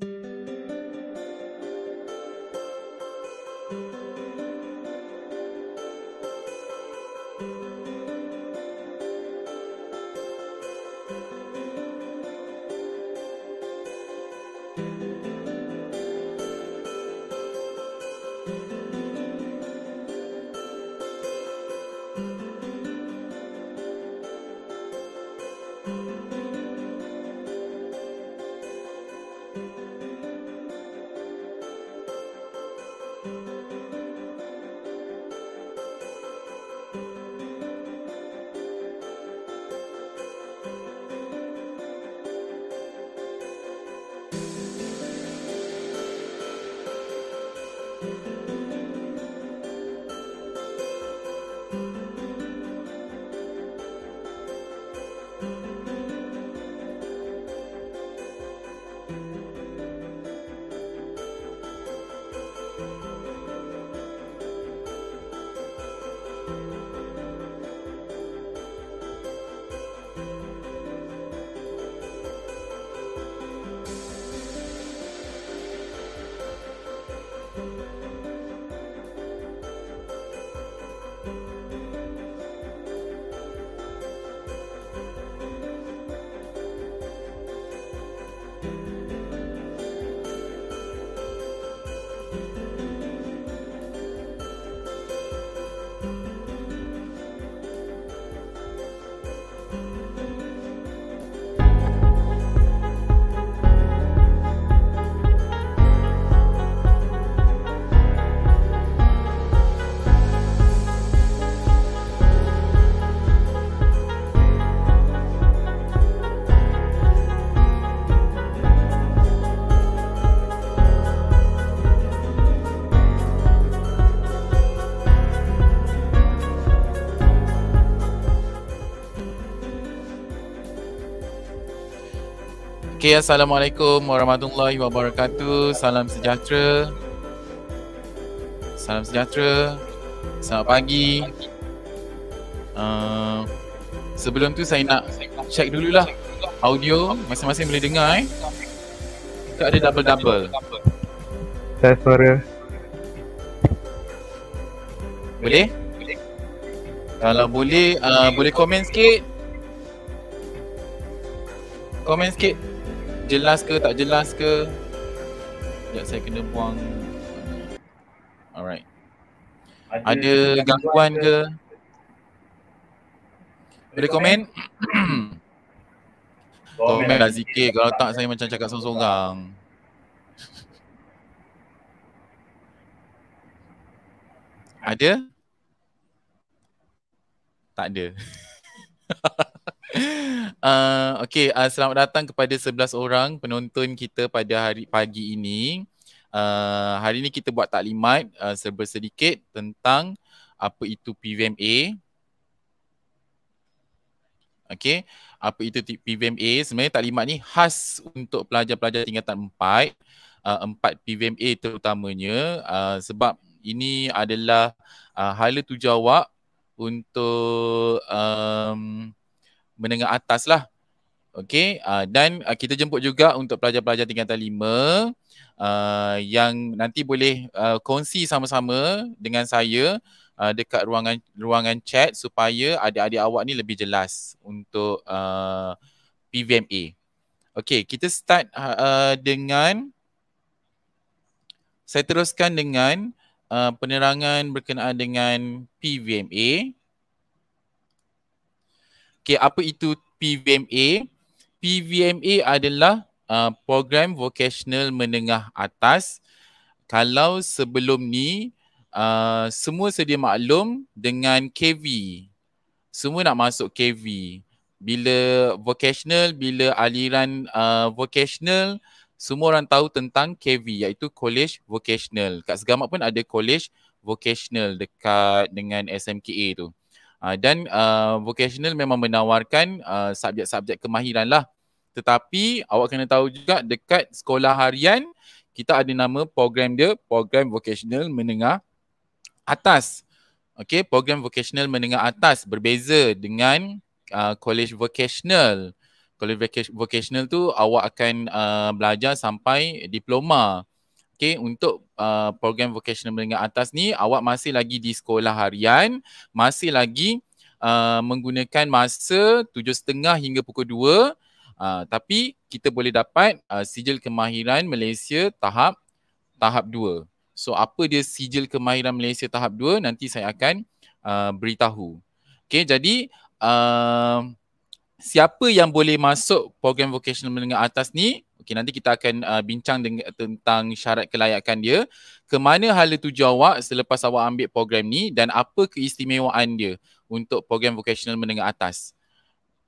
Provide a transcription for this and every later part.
Thank you. Okay, ya, Assalamualaikum warahmatullahi wabarakatuh. Salam sejahtera. Salam sejahtera. Selamat pagi. Uh, sebelum tu saya nak check dululah audio masing-masing boleh dengar eh. Kita ada double-double. Saya suara. Boleh? Kalau boleh, uh, boleh komen sikit. Komen sikit jelas ke tak jelas ke Sekejap saya kena buang Alright Ada, gangguan ke? Boleh komen? komen lah, lah zikir kalau tak saya macam cakap sorang-sorang Ada? Tak ada Uh, ah, okay, uh, ah, selamat datang kepada 11 orang penonton kita pada hari pagi ini. Uh, hari ini kita buat taklimat uh, serba sedikit tentang apa itu PVMA. Okay, apa itu PVMA? Sebenarnya taklimat ni khas untuk pelajar-pelajar tingkatan 4. Uh, 4 PVMA terutamanya uh, sebab ini adalah uh, hala tuju untuk um, menengah atas lah. Okay uh, ah, dan uh, kita jemput juga untuk pelajar-pelajar tingkatan lima uh, yang nanti boleh uh, kongsi sama-sama dengan saya uh, dekat ruangan ruangan chat supaya adik-adik awak ni lebih jelas untuk uh, PVMA. Okay kita start uh, dengan saya teruskan dengan uh, penerangan berkenaan dengan PVMA. Okay, apa itu PVMA? PVMA adalah uh, program vocational menengah atas. Kalau sebelum ni uh, semua sedia maklum dengan KV. Semua nak masuk KV. Bila vocational, bila aliran uh, vocational, semua orang tahu tentang KV iaitu College Vocational. Kat Segamat pun ada College Vocational dekat dengan SMKA tu. Uh, Ah, dan uh, vocational memang menawarkan uh, subjek-subjek kemahiran lah tetapi awak kena tahu juga dekat sekolah harian kita ada nama program dia program vocational menengah atas Okay, program vocational menengah atas berbeza dengan uh, college vocational college vocational tu awak akan uh, belajar sampai diploma Okay, untuk uh, program vocational menengah atas ni awak masih lagi di sekolah harian, masih lagi uh, menggunakan masa tujuh setengah hingga pukul dua. uh, tapi kita boleh dapat uh, sijil kemahiran Malaysia tahap tahap dua. So apa dia sijil kemahiran Malaysia tahap dua? nanti saya akan uh, beritahu. Okay jadi uh, siapa yang boleh masuk program vocational menengah atas ni Okey nanti kita akan uh, bincang dengan, tentang syarat kelayakan dia. Ke mana hala tuju awak selepas awak ambil program ni dan apa keistimewaan dia untuk program vocational menengah atas.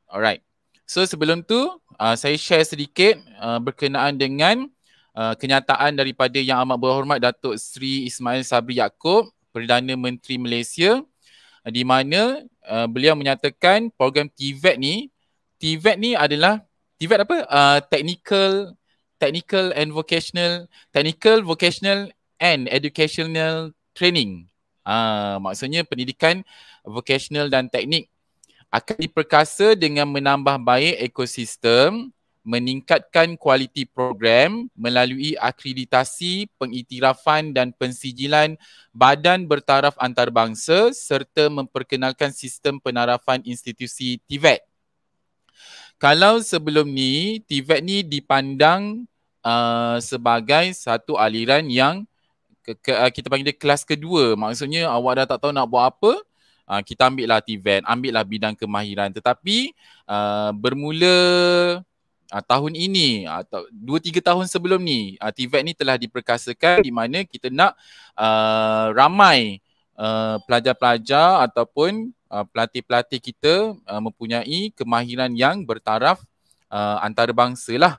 Alright. So sebelum tu uh, saya share sedikit uh, berkenaan dengan uh, kenyataan daripada yang amat berhormat Datuk Sri Ismail Sabri Yaakob, Perdana Menteri Malaysia di mana uh, beliau menyatakan program TVET ni TVET ni adalah divide apa? Uh, technical, technical and vocational, technical, vocational and educational training. Ah uh, maksudnya pendidikan vocational dan teknik akan diperkasa dengan menambah baik ekosistem, meningkatkan kualiti program melalui akreditasi, pengiktirafan dan pensijilan badan bertaraf antarabangsa serta memperkenalkan sistem penarafan institusi TVET kalau sebelum ni Tivet ni dipandang uh, sebagai satu aliran yang ke, ke, uh, kita panggil dia kelas kedua maksudnya awak dah tak tahu nak buat apa uh, kita ambil lah Tivet, ambil lah bidang kemahiran tetapi uh, bermula uh, tahun ini atau dua tiga tahun sebelum ni uh, Tibet ni telah diperkasakan di mana kita nak uh, ramai Uh, pelajar-pelajar ataupun uh, pelatih-pelatih kita uh, mempunyai kemahiran yang bertaraf uh, antarabangsa lah.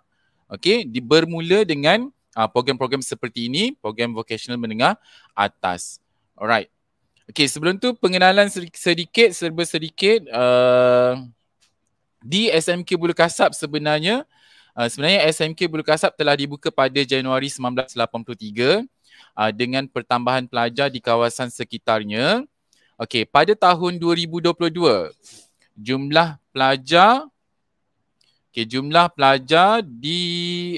Okey, di bermula dengan uh, program-program seperti ini, program vocational menengah atas. Alright. Okey, sebelum tu pengenalan sedikit serba sedikit uh, di SMK Bulu Kasap sebenarnya uh, sebenarnya SMK Bulu Kasap telah dibuka pada Januari 1983 uh, dengan pertambahan pelajar di kawasan sekitarnya. Okey, pada tahun 2022 jumlah pelajar okey jumlah pelajar di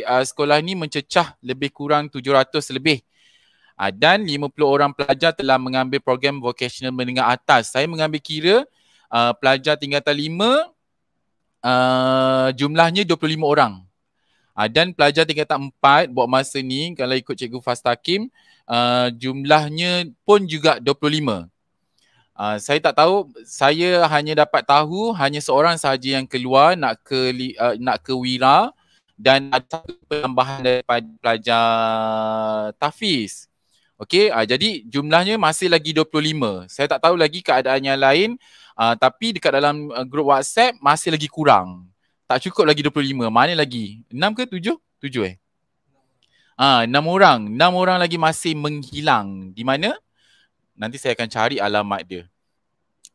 uh, sekolah ini mencecah lebih kurang 700 lebih. Uh, dan 50 orang pelajar telah mengambil program vocational menengah atas. Saya mengambil kira uh, pelajar tingkatan 5 uh, jumlahnya 25 orang. Uh, dan pelajar tingkat empat buat masa ni kalau ikut Cikgu Fastakim uh, ah, jumlahnya pun juga 25. Uh, ah, saya tak tahu, saya hanya dapat tahu hanya seorang sahaja yang keluar nak ke uh, nak ke Wira dan ada satu penambahan daripada pelajar Tafiz. Okey, uh, jadi jumlahnya masih lagi 25. Saya tak tahu lagi keadaan yang lain uh, tapi dekat dalam uh, grup WhatsApp masih lagi kurang tak cukup lagi 25. Mana lagi? 6 ke 7? 7 eh. Ah, ha, 6 orang. 6 orang lagi masih menghilang. Di mana? Nanti saya akan cari alamat dia.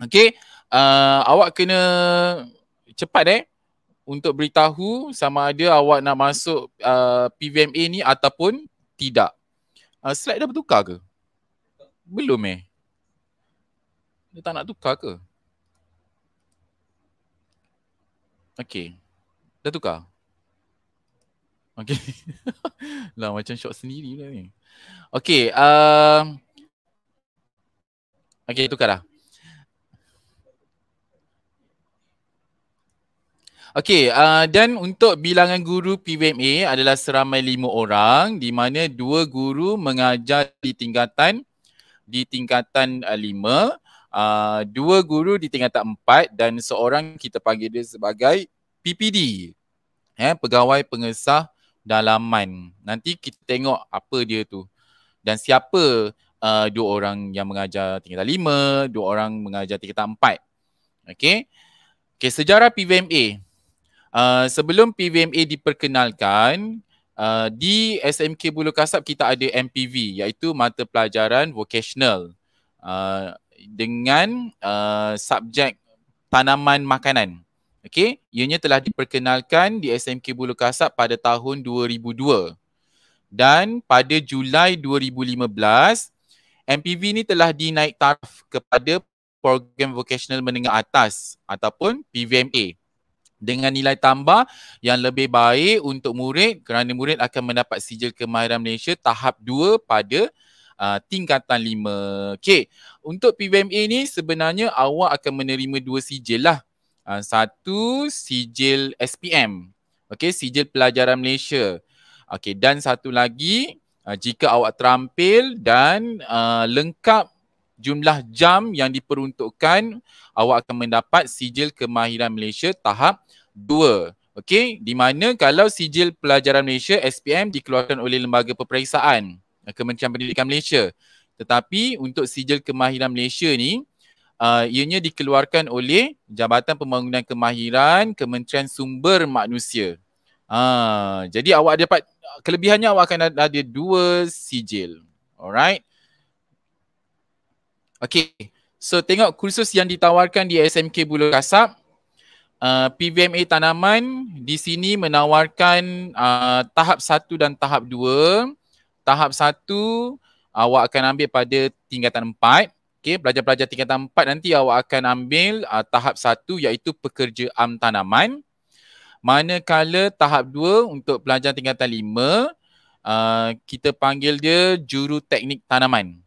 Okey. Uh, awak kena cepat eh untuk beritahu sama ada awak nak masuk uh, PVMA ni ataupun tidak. Uh, slide dah bertukar ke? Belum eh. Dia tak nak tukar ke? Okay. Dah tukar? Okay. lah macam shock sendiri lah ni. Okay. Um, okay tukar lah. Okay, uh, dan untuk bilangan guru PBMA adalah seramai lima orang di mana dua guru mengajar di tingkatan di tingkatan uh, lima uh, Ah, dua guru di tingkat empat dan seorang kita panggil dia sebagai PPD. eh, pegawai pengesah dalaman. Nanti kita tengok apa dia tu. Dan siapa uh, dua orang yang mengajar tingkat lima, dua orang mengajar tingkat empat. Okay, Okey, sejarah PVMA. Uh, ah, sebelum PVMA diperkenalkan, Uh, di SMK Bulu Kasab kita ada MPV iaitu Mata Pelajaran Vocational. Uh, dengan uh, subjek tanaman makanan. Okey, ianya telah diperkenalkan di SMK Bulu Kasab pada tahun 2002. Dan pada Julai 2015, MPV ini telah dinaik taraf kepada program vocational menengah atas ataupun PVMA dengan nilai tambah yang lebih baik untuk murid kerana murid akan mendapat sijil kemahiran Malaysia tahap 2 pada uh, tingkatan 5. Okey, untuk PBMA ni sebenarnya awak akan menerima dua sijil lah. Uh, satu sijil SPM. Okey, sijil pelajaran Malaysia. Okey, dan satu lagi uh, jika awak terampil dan uh, lengkap jumlah jam yang diperuntukkan awak akan mendapat sijil kemahiran Malaysia tahap 2. Okey, di mana kalau sijil pelajaran Malaysia SPM dikeluarkan oleh lembaga peperiksaan. Eh, Kementerian Pendidikan Malaysia. Tetapi untuk sijil kemahiran Malaysia ni uh, ianya dikeluarkan oleh Jabatan Pembangunan Kemahiran Kementerian Sumber Manusia. uh, jadi awak dapat kelebihannya awak akan ada dua sijil. Alright. Okay. So tengok kursus yang ditawarkan di SMK Bulu Kasab. Uh, ah, PVMA Tanaman di sini menawarkan uh, tahap satu dan tahap dua tahap satu awak akan ambil pada tingkatan empat. Okey, pelajar-pelajar tingkatan empat nanti awak akan ambil uh, tahap satu iaitu pekerja am tanaman. Manakala tahap dua untuk pelajar tingkatan lima, uh, kita panggil dia juru teknik tanaman.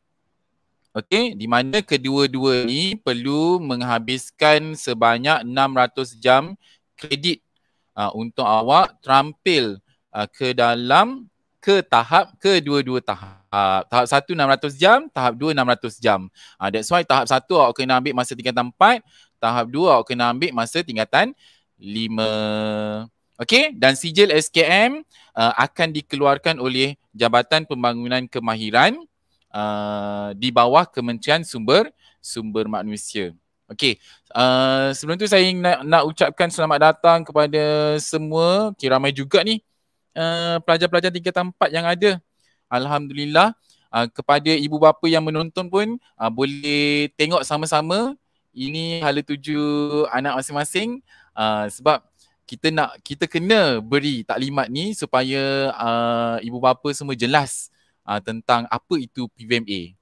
Okey, di mana kedua-dua ni perlu menghabiskan sebanyak 600 jam kredit uh, untuk awak terampil uh, ke dalam ke tahap kedua-dua tahap. tahap satu 600 jam, tahap dua 600 jam. Uh, that's why tahap satu, awak kena ambil masa tingkatan empat. tahap dua, awak kena ambil masa tingkatan lima. Okay, dan sijil SKM uh, ah, akan dikeluarkan oleh Jabatan Pembangunan Kemahiran uh, di bawah Kementerian Sumber Sumber Manusia. Okay. uh, sebelum tu saya nak, nak ucapkan selamat datang kepada semua. Okay, ramai juga ni Eh, pelajar-pelajar tingkatan 4 yang ada. Alhamdulillah uh, kepada ibu bapa yang menonton pun uh, boleh tengok sama-sama ini hala tuju anak masing-masing uh, sebab kita nak kita kena beri taklimat ni supaya uh, ibu bapa semua jelas uh, tentang apa itu PVMA.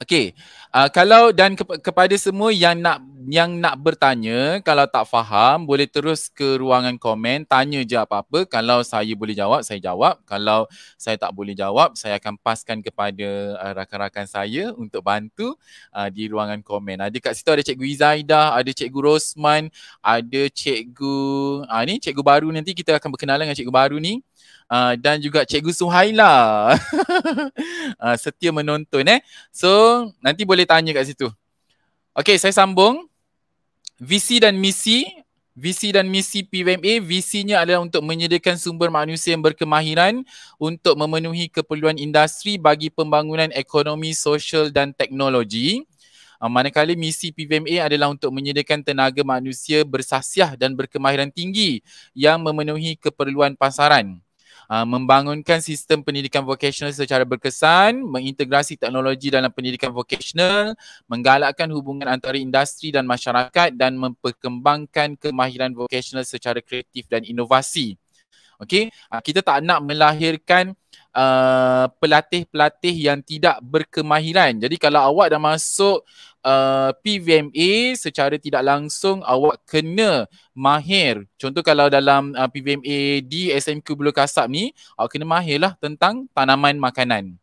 Okey. Uh, kalau dan ke- kepada semua yang nak yang nak bertanya, kalau tak faham boleh terus ke ruangan komen, tanya je apa-apa. Kalau saya boleh jawab, saya jawab. Kalau saya tak boleh jawab, saya akan paskan kepada uh, rakan-rakan saya untuk bantu uh, di ruangan komen. Ada kat situ ada Cikgu Izaidah, ada Cikgu Rosman, ada Cikgu ah uh, ni Cikgu baru nanti kita akan berkenalan dengan Cikgu baru ni uh, dan juga Cikgu Suhaila uh, setia menonton eh. So nanti boleh tanya kat situ. Okay saya sambung. Visi dan misi Visi dan misi PWMA, visinya adalah untuk menyediakan sumber manusia yang berkemahiran untuk memenuhi keperluan industri bagi pembangunan ekonomi, sosial dan teknologi. Ah, manakala misi PWMA adalah untuk menyediakan tenaga manusia bersasiah dan berkemahiran tinggi yang memenuhi keperluan pasaran uh, membangunkan sistem pendidikan vokasional secara berkesan, mengintegrasi teknologi dalam pendidikan vokasional, menggalakkan hubungan antara industri dan masyarakat dan memperkembangkan kemahiran vokasional secara kreatif dan inovasi. Okey, uh, kita tak nak melahirkan uh, pelatih-pelatih yang tidak berkemahiran. Jadi kalau awak dah masuk Uh, PVMA secara tidak langsung awak kena mahir. Contoh kalau dalam uh, PVMA di SMQ Bulu Kasab ni, awak kena mahirlah tentang tanaman makanan.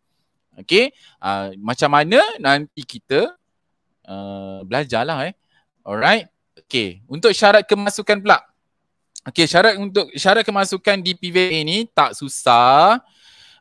Okey, uh, macam mana nanti kita uh, belajarlah eh. Alright. Okey, untuk syarat kemasukan pula. Okey, syarat untuk syarat kemasukan di PVA ni tak susah.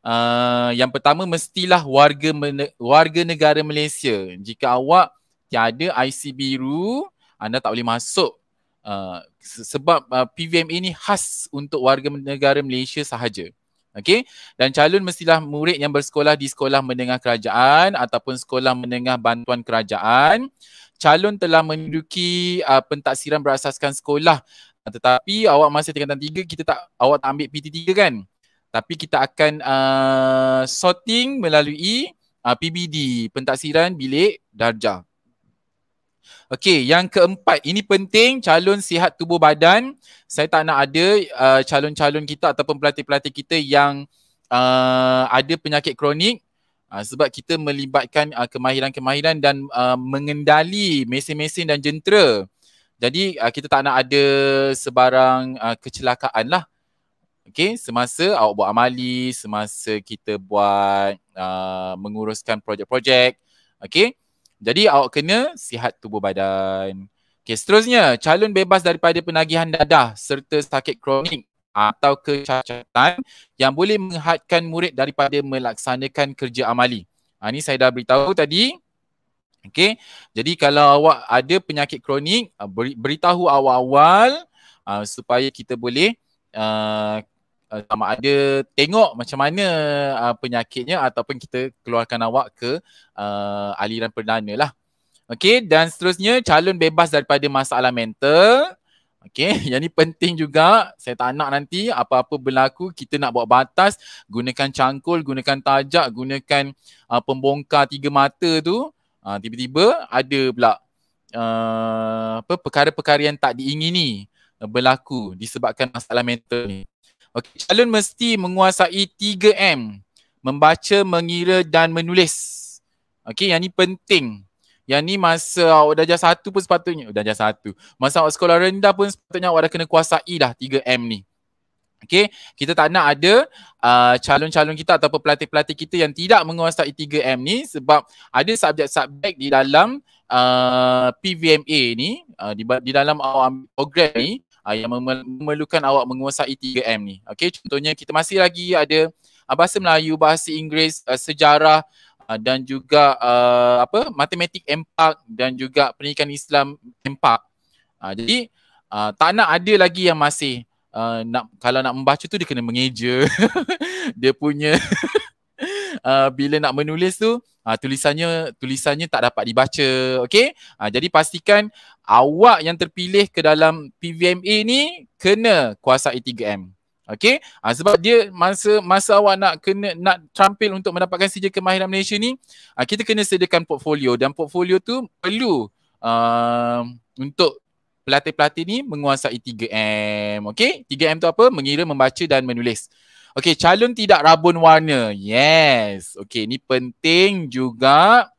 Uh, yang pertama mestilah warga warga negara Malaysia. Jika awak tiada IC biru anda tak boleh masuk uh, sebab uh, PVMA ni khas untuk warga negara Malaysia sahaja. okay? dan calon mestilah murid yang bersekolah di sekolah menengah kerajaan ataupun sekolah menengah bantuan kerajaan. Calon telah menduduki uh, pentaksiran berasaskan sekolah uh, tetapi awak masih tingkatan tiga, kita tak awak tak ambil PT3 kan? Tapi kita akan uh, sorting melalui uh, PBD, pentaksiran bilik darjah. Okey, yang keempat ini penting calon sihat tubuh badan. Saya tak nak ada uh, calon-calon kita ataupun pelatih-pelatih kita yang uh, ada penyakit kronik uh, sebab kita melibatkan uh, kemahiran-kemahiran dan uh, mengendali mesin-mesin dan jentera. Jadi uh, kita tak nak ada sebarang uh, kecelakaan lah. Okey, semasa awak buat amali, semasa kita buat uh, menguruskan projek-projek. Okey. Jadi awak kena sihat tubuh badan. Okey, seterusnya, calon bebas daripada penagihan dadah serta sakit kronik atau kecacatan yang boleh menghadkan murid daripada melaksanakan kerja amali. Ha, ini saya dah beritahu tadi. Okey, jadi kalau awak ada penyakit kronik, ha, beritahu awal-awal ha, supaya kita boleh ha, uh, sama ada tengok macam mana uh, penyakitnya ataupun kita keluarkan awak ke uh, aliran perdana lah. Okay dan seterusnya calon bebas daripada masalah mental. Okay, yang ni penting juga. Saya tak nak nanti apa-apa berlaku kita nak buat batas, gunakan cangkul, gunakan tajak, gunakan uh, pembongkar tiga mata tu, uh, tiba-tiba ada pula uh, apa perkara-perkara yang tak diingini berlaku disebabkan masalah mental ni. Okey, calon mesti menguasai 3M. Membaca, mengira dan menulis. Okey, yang ni penting. Yang ni masa awak darjah satu pun sepatutnya, oh, darjah satu. Masa awak sekolah rendah pun sepatutnya awak dah kena kuasai dah 3M ni. Okay, kita tak nak ada uh, calon-calon kita ataupun pelatih-pelatih kita yang tidak menguasai 3M ni sebab ada subjek-subjek di dalam uh, PVMA ni, uh, di, di dalam awak program ni, uh, yang memerlukan awak menguasai 3M ni. Okey, contohnya kita masih lagi ada uh, bahasa Melayu, bahasa Inggeris, uh, sejarah uh, dan juga uh, apa? matematik empat dan juga pendidikan Islam empat. Uh, jadi uh, tak nak ada lagi yang masih uh, nak kalau nak membaca tu dia kena mengeja. dia punya uh, bila nak menulis tu uh, tulisannya tulisannya tak dapat dibaca okey uh, jadi pastikan awak yang terpilih ke dalam PVMA ni kena kuasa e 3M okey uh, sebab dia masa masa awak nak kena nak terampil untuk mendapatkan sijil kemahiran Malaysia ni uh, kita kena sediakan portfolio dan portfolio tu perlu uh, untuk pelatih-pelatih ni menguasai 3M okey 3M tu apa mengira membaca dan menulis Okey, calon tidak rabun warna. Yes. Okey, ni penting juga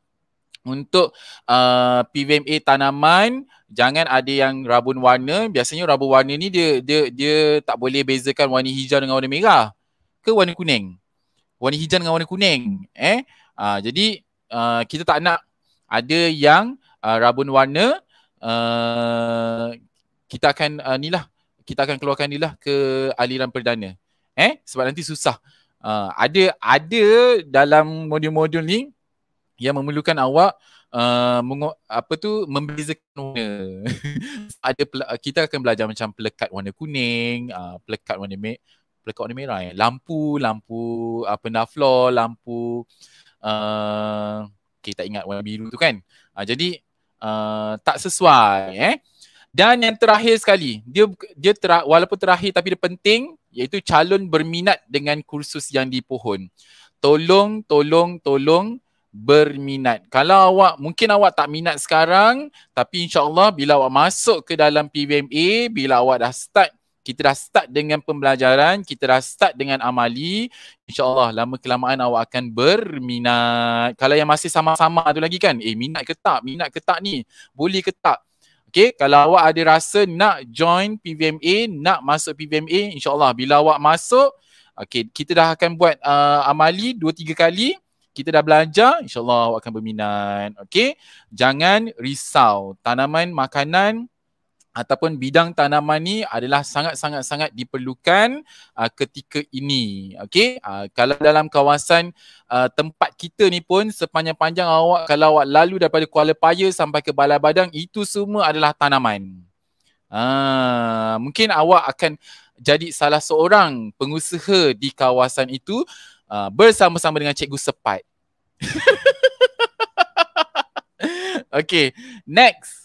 untuk uh, PVMA tanaman jangan ada yang rabun warna. Biasanya rabun warna ni dia dia dia tak boleh bezakan warna hijau dengan warna merah ke warna kuning. Warna hijau dengan warna kuning, eh? Uh, jadi uh, kita tak nak ada yang uh, rabun warna uh, kita akan uh, ni lah kita akan keluarkan ni lah ke aliran perdana eh sebab nanti susah uh, ada ada dalam modul-modul ni yang memerlukan awak uh, apa tu membezakan warna ada kita akan belajar macam pelekat warna kuning uh, pelekat warna merah pelekat warna merah eh. lampu lampu apa uh, floor lampu uh, okay, ingat warna biru tu kan uh, jadi uh, tak sesuai eh dan yang terakhir sekali, dia dia ter, walaupun terakhir tapi dia penting iaitu calon berminat dengan kursus yang dipohon. Tolong, tolong, tolong berminat. Kalau awak mungkin awak tak minat sekarang tapi insyaAllah bila awak masuk ke dalam PBMA, bila awak dah start kita dah start dengan pembelajaran, kita dah start dengan amali, insyaAllah lama kelamaan awak akan berminat. Kalau yang masih sama-sama tu lagi kan, eh minat ke tak, minat ke tak ni, boleh ke tak. Okay, kalau awak ada rasa nak join PVMA, nak masuk PVMA, insyaAllah bila awak masuk, okay, kita dah akan buat uh, amali dua tiga kali, kita dah belajar, insyaAllah awak akan berminat. Okay, jangan risau. Tanaman makanan, ataupun bidang tanaman ni adalah sangat-sangat-sangat diperlukan uh, ketika ini. Okey, uh, kalau dalam kawasan uh, tempat kita ni pun sepanjang-panjang awak kalau awak lalu daripada Kuala Paya sampai ke Balai Badang itu semua adalah tanaman. Uh, mungkin awak akan jadi salah seorang pengusaha di kawasan itu uh, bersama-sama dengan Cikgu Sepat. Okey, next.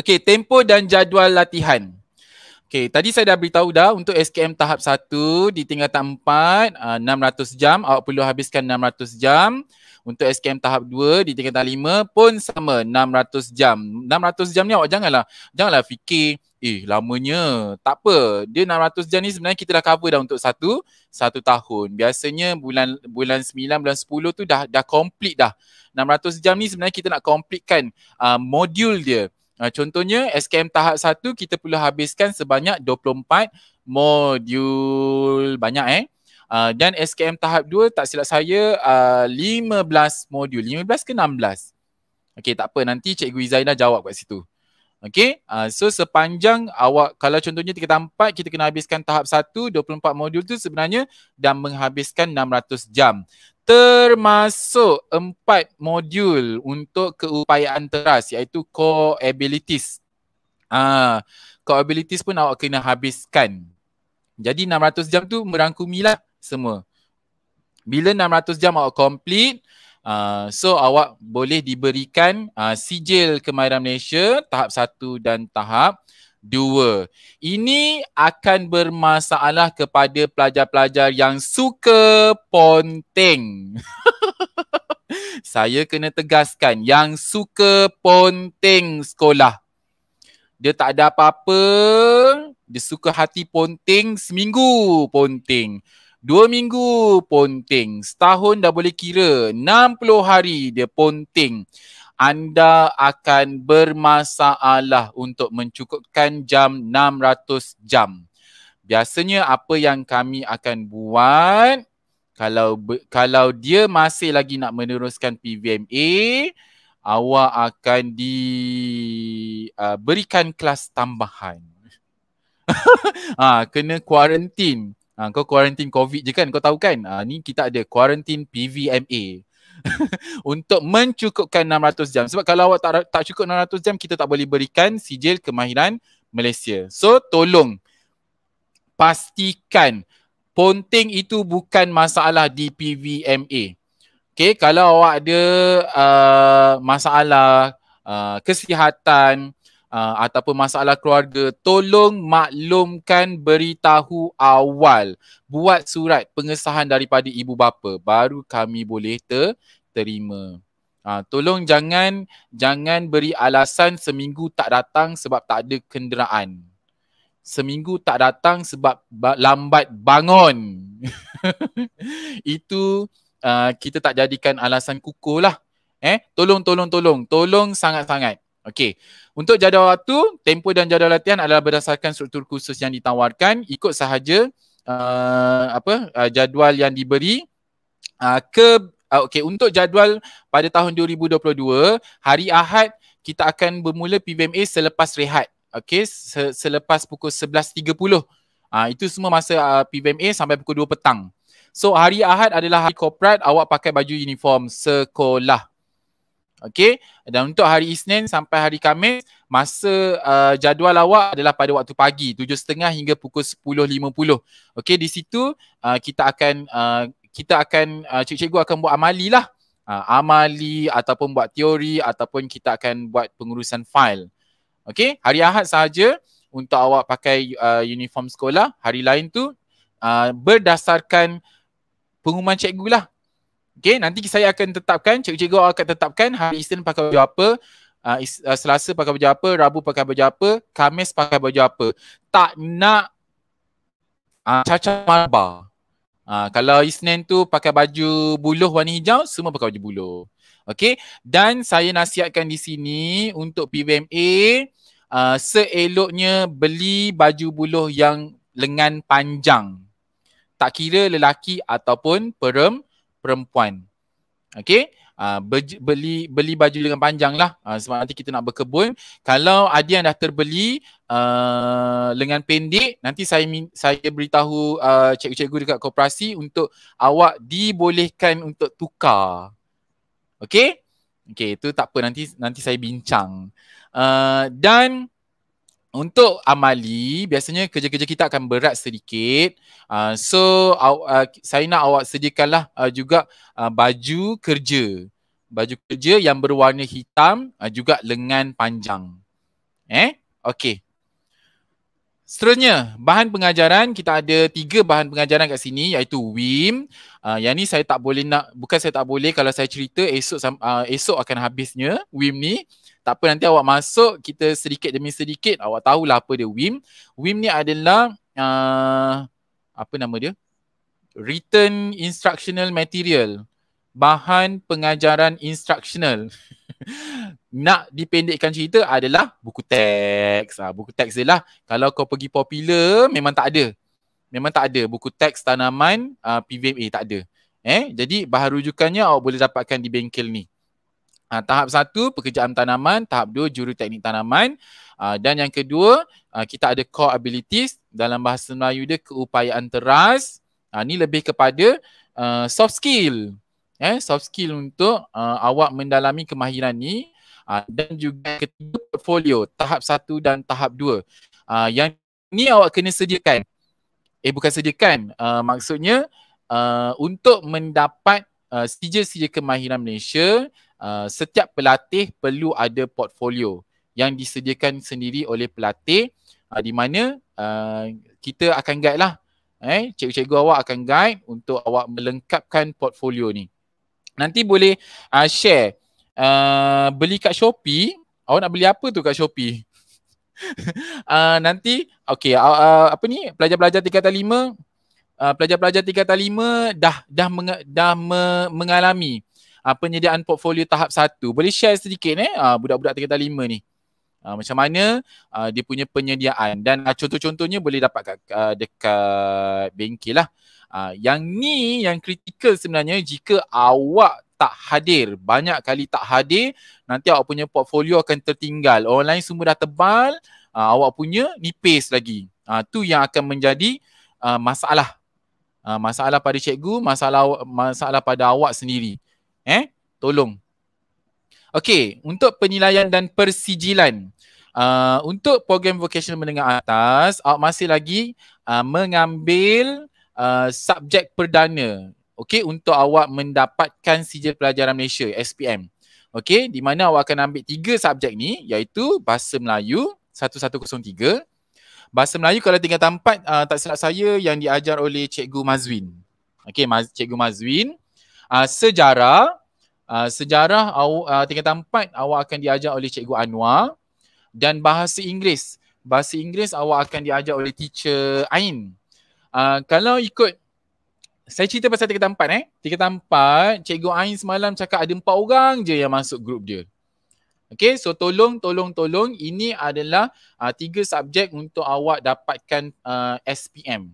Okay tempo dan jadual latihan. Okay tadi saya dah beritahu dah untuk SKM tahap 1 di tingkatan 4 600 ah, jam, awak perlu habiskan 600 jam. Untuk SKM tahap 2 di tingkatan 5 pun sama 600 jam. 600 jam ni awak janganlah janganlah fikir eh lamanya. Tak apa. Dia 600 jam ni sebenarnya kita dah cover dah untuk satu satu tahun. Biasanya bulan bulan 9 bulan 10 tu dah dah complete dah. 600 jam ni sebenarnya kita nak completekan uh, ah, modul dia. Ah, contohnya SKM tahap 1 kita perlu habiskan sebanyak 24 modul banyak eh uh, dan SKM tahap 2 tak silap saya uh, ah, 15 modul 15 ke 16 okey tak apa nanti cikgu Izaina jawab kat situ okey uh, so sepanjang awak kalau contohnya kita tahap 4 kita kena habiskan tahap 1 24 modul tu sebenarnya dan menghabiskan 600 jam termasuk empat modul untuk keupayaan teras iaitu core abilities. Ah, ha, core abilities pun awak kena habiskan. Jadi 600 jam tu merangkumi lah semua. Bila 600 jam awak complete, uh, so awak boleh diberikan uh, sijil kemahiran Malaysia tahap satu dan tahap dua. Ini akan bermasalah kepada pelajar-pelajar yang suka ponteng. Saya kena tegaskan yang suka ponteng sekolah. Dia tak ada apa-apa, dia suka hati ponteng seminggu ponteng. Dua minggu ponting, setahun dah boleh kira, 60 hari dia ponting anda akan bermasalah untuk mencukupkan jam 600 jam. Biasanya apa yang kami akan buat kalau kalau dia masih lagi nak meneruskan PVMA, awak akan diberikan uh, kelas tambahan. ha, kena kuarantin. Ha, kau kuarantin COVID je kan? Kau tahu kan? Ha, ni kita ada kuarantin PVMA. untuk mencukupkan 600 jam. Sebab kalau awak tak tak cukup 600 jam, kita tak boleh berikan sijil kemahiran Malaysia. So tolong pastikan ponting itu bukan masalah DPVMA. Okay, kalau awak ada uh, masalah uh, kesihatan, uh, ataupun masalah keluarga tolong maklumkan beritahu awal buat surat pengesahan daripada ibu bapa baru kami boleh ter- terima Ha, ah, tolong jangan jangan beri alasan seminggu tak datang sebab tak ada kenderaan. Seminggu tak datang sebab ba- lambat bangun. Itu uh, kita tak jadikan alasan kukuh lah. Eh, tolong tolong tolong, tolong sangat-sangat. Okey. Untuk jadual waktu, tempo dan jadual latihan adalah berdasarkan struktur kursus yang ditawarkan, ikut sahaja uh, apa uh, jadual yang diberi uh, ke uh, okey untuk jadual pada tahun 2022, hari Ahad kita akan bermula PVMA selepas rehat. Okey, se- selepas pukul 11.30. Uh, ah, itu semua masa uh, PVMA sampai pukul 2 petang. So hari Ahad adalah hari korporat awak pakai baju uniform sekolah. Okay, dan untuk hari Isnin sampai hari Khamis, masa uh, jadual awak adalah pada waktu pagi, 7.30 hingga pukul 10.50. Okay, di situ uh, kita akan, uh, kita akan, uh, cik cikgu akan buat amali lah. Uh, amali ataupun buat teori ataupun kita akan buat pengurusan file. Okay, hari Ahad sahaja untuk awak pakai uh, uniform sekolah, hari lain tu uh, berdasarkan pengumuman cikgu lah. Okay, nanti saya akan tetapkan, cikgu-cikgu akan tetapkan hari Isnin pakai baju apa, uh, Selasa pakai baju apa, Rabu pakai baju apa, Khamis pakai baju apa. Tak nak uh, ah, caca marba. Uh, kalau Isnin tu pakai baju buluh warna hijau, semua pakai baju buluh. Okay, dan saya nasihatkan di sini untuk PBMA uh, seeloknya beli baju buluh yang lengan panjang. Tak kira lelaki ataupun perempuan perempuan. Okay. Uh, ah, beli beli baju dengan panjang lah uh, sebab nanti kita nak berkebun kalau ada yang dah terbeli uh, lengan pendek nanti saya saya beritahu uh, cikgu-cikgu dekat koperasi untuk awak dibolehkan untuk tukar okey okey itu tak apa nanti nanti saya bincang uh, dan untuk amali biasanya kerja-kerja kita akan berat sedikit uh, so aw, uh, saya nak awak sediakanlah uh, juga uh, baju kerja baju kerja yang berwarna hitam uh, juga lengan panjang eh okey Seterusnya, bahan pengajaran kita ada tiga bahan pengajaran kat sini iaitu WIM. Uh, yang ni saya tak boleh nak bukan saya tak boleh kalau saya cerita esok uh, esok akan habisnya WIM ni tak apa nanti awak masuk kita sedikit demi sedikit awak tahulah apa dia WIM. WIM ni adalah uh, apa nama dia? Written Instructional Material. Bahan pengajaran instructional. Nak dipendekkan cerita adalah buku teks. Ha, buku teks dia lah. Kalau kau pergi popular memang tak ada. Memang tak ada buku teks tanaman uh, ah, PVMA tak ada. Eh, jadi bahan rujukannya awak boleh dapatkan di bengkel ni. Ha, tahap satu pekerjaan tanaman, tahap dua juru teknik tanaman ha, dan yang kedua ha, kita ada core abilities dalam bahasa Melayu dia keupayaan teras. Ha, ni lebih kepada uh, soft skill. Eh, soft skill untuk uh, awak mendalami kemahiran ni ha, dan juga ketiga portfolio tahap satu dan tahap dua. Ha, yang ni awak kena sediakan. Eh bukan sediakan, uh, maksudnya uh, untuk mendapat uh, sijil-sijil kemahiran Malaysia Uh, setiap pelatih perlu ada portfolio yang disediakan sendiri oleh pelatih uh, di mana uh, kita akan guide lah. Eh, cikgu-cikgu awak akan guide untuk awak melengkapkan portfolio ni. Nanti boleh uh, share uh, beli kat Shopee. Awak nak beli apa tu kat Shopee? Uh, nanti okey uh, uh, apa ni pelajar-pelajar tiga 5 lima, uh, pelajar-pelajar tingkatan 5 dah dah menge- dah me- mengalami uh, penyediaan portfolio tahap satu. Boleh share sedikit eh uh, budak-budak tingkatan lima ni. Uh, macam mana uh, dia punya penyediaan dan uh, contoh-contohnya boleh dapat kat, uh, dekat bengkel lah. Uh, yang ni yang kritikal sebenarnya jika awak tak hadir, banyak kali tak hadir, nanti awak punya portfolio akan tertinggal. Orang lain semua dah tebal, uh, awak punya nipis lagi. Uh, tu yang akan menjadi uh, masalah. Uh, masalah pada cikgu, masalah masalah pada awak sendiri eh tolong Okay, untuk penilaian dan persijilan uh, untuk program vocational menengah atas awak masih lagi uh, mengambil uh, subjek perdana Okay, untuk awak mendapatkan sijil pelajaran Malaysia SPM Okay, di mana awak akan ambil tiga subjek ni iaitu bahasa Melayu 1103 Bahasa Melayu kalau tinggal tempat uh, tak silap saya yang diajar oleh Cikgu Mazwin. Okey, Cikgu Mazwin uh, sejarah uh, sejarah uh, tingkatan 4 awak akan diajar oleh cikgu Anwar dan bahasa Inggeris bahasa Inggeris awak akan diajar oleh teacher Ain uh, kalau ikut saya cerita pasal tingkatan 4 eh tingkatan 4 cikgu Ain semalam cakap ada empat orang je yang masuk grup dia Okay, so tolong, tolong, tolong. Ini adalah uh, tiga subjek untuk awak dapatkan uh, SPM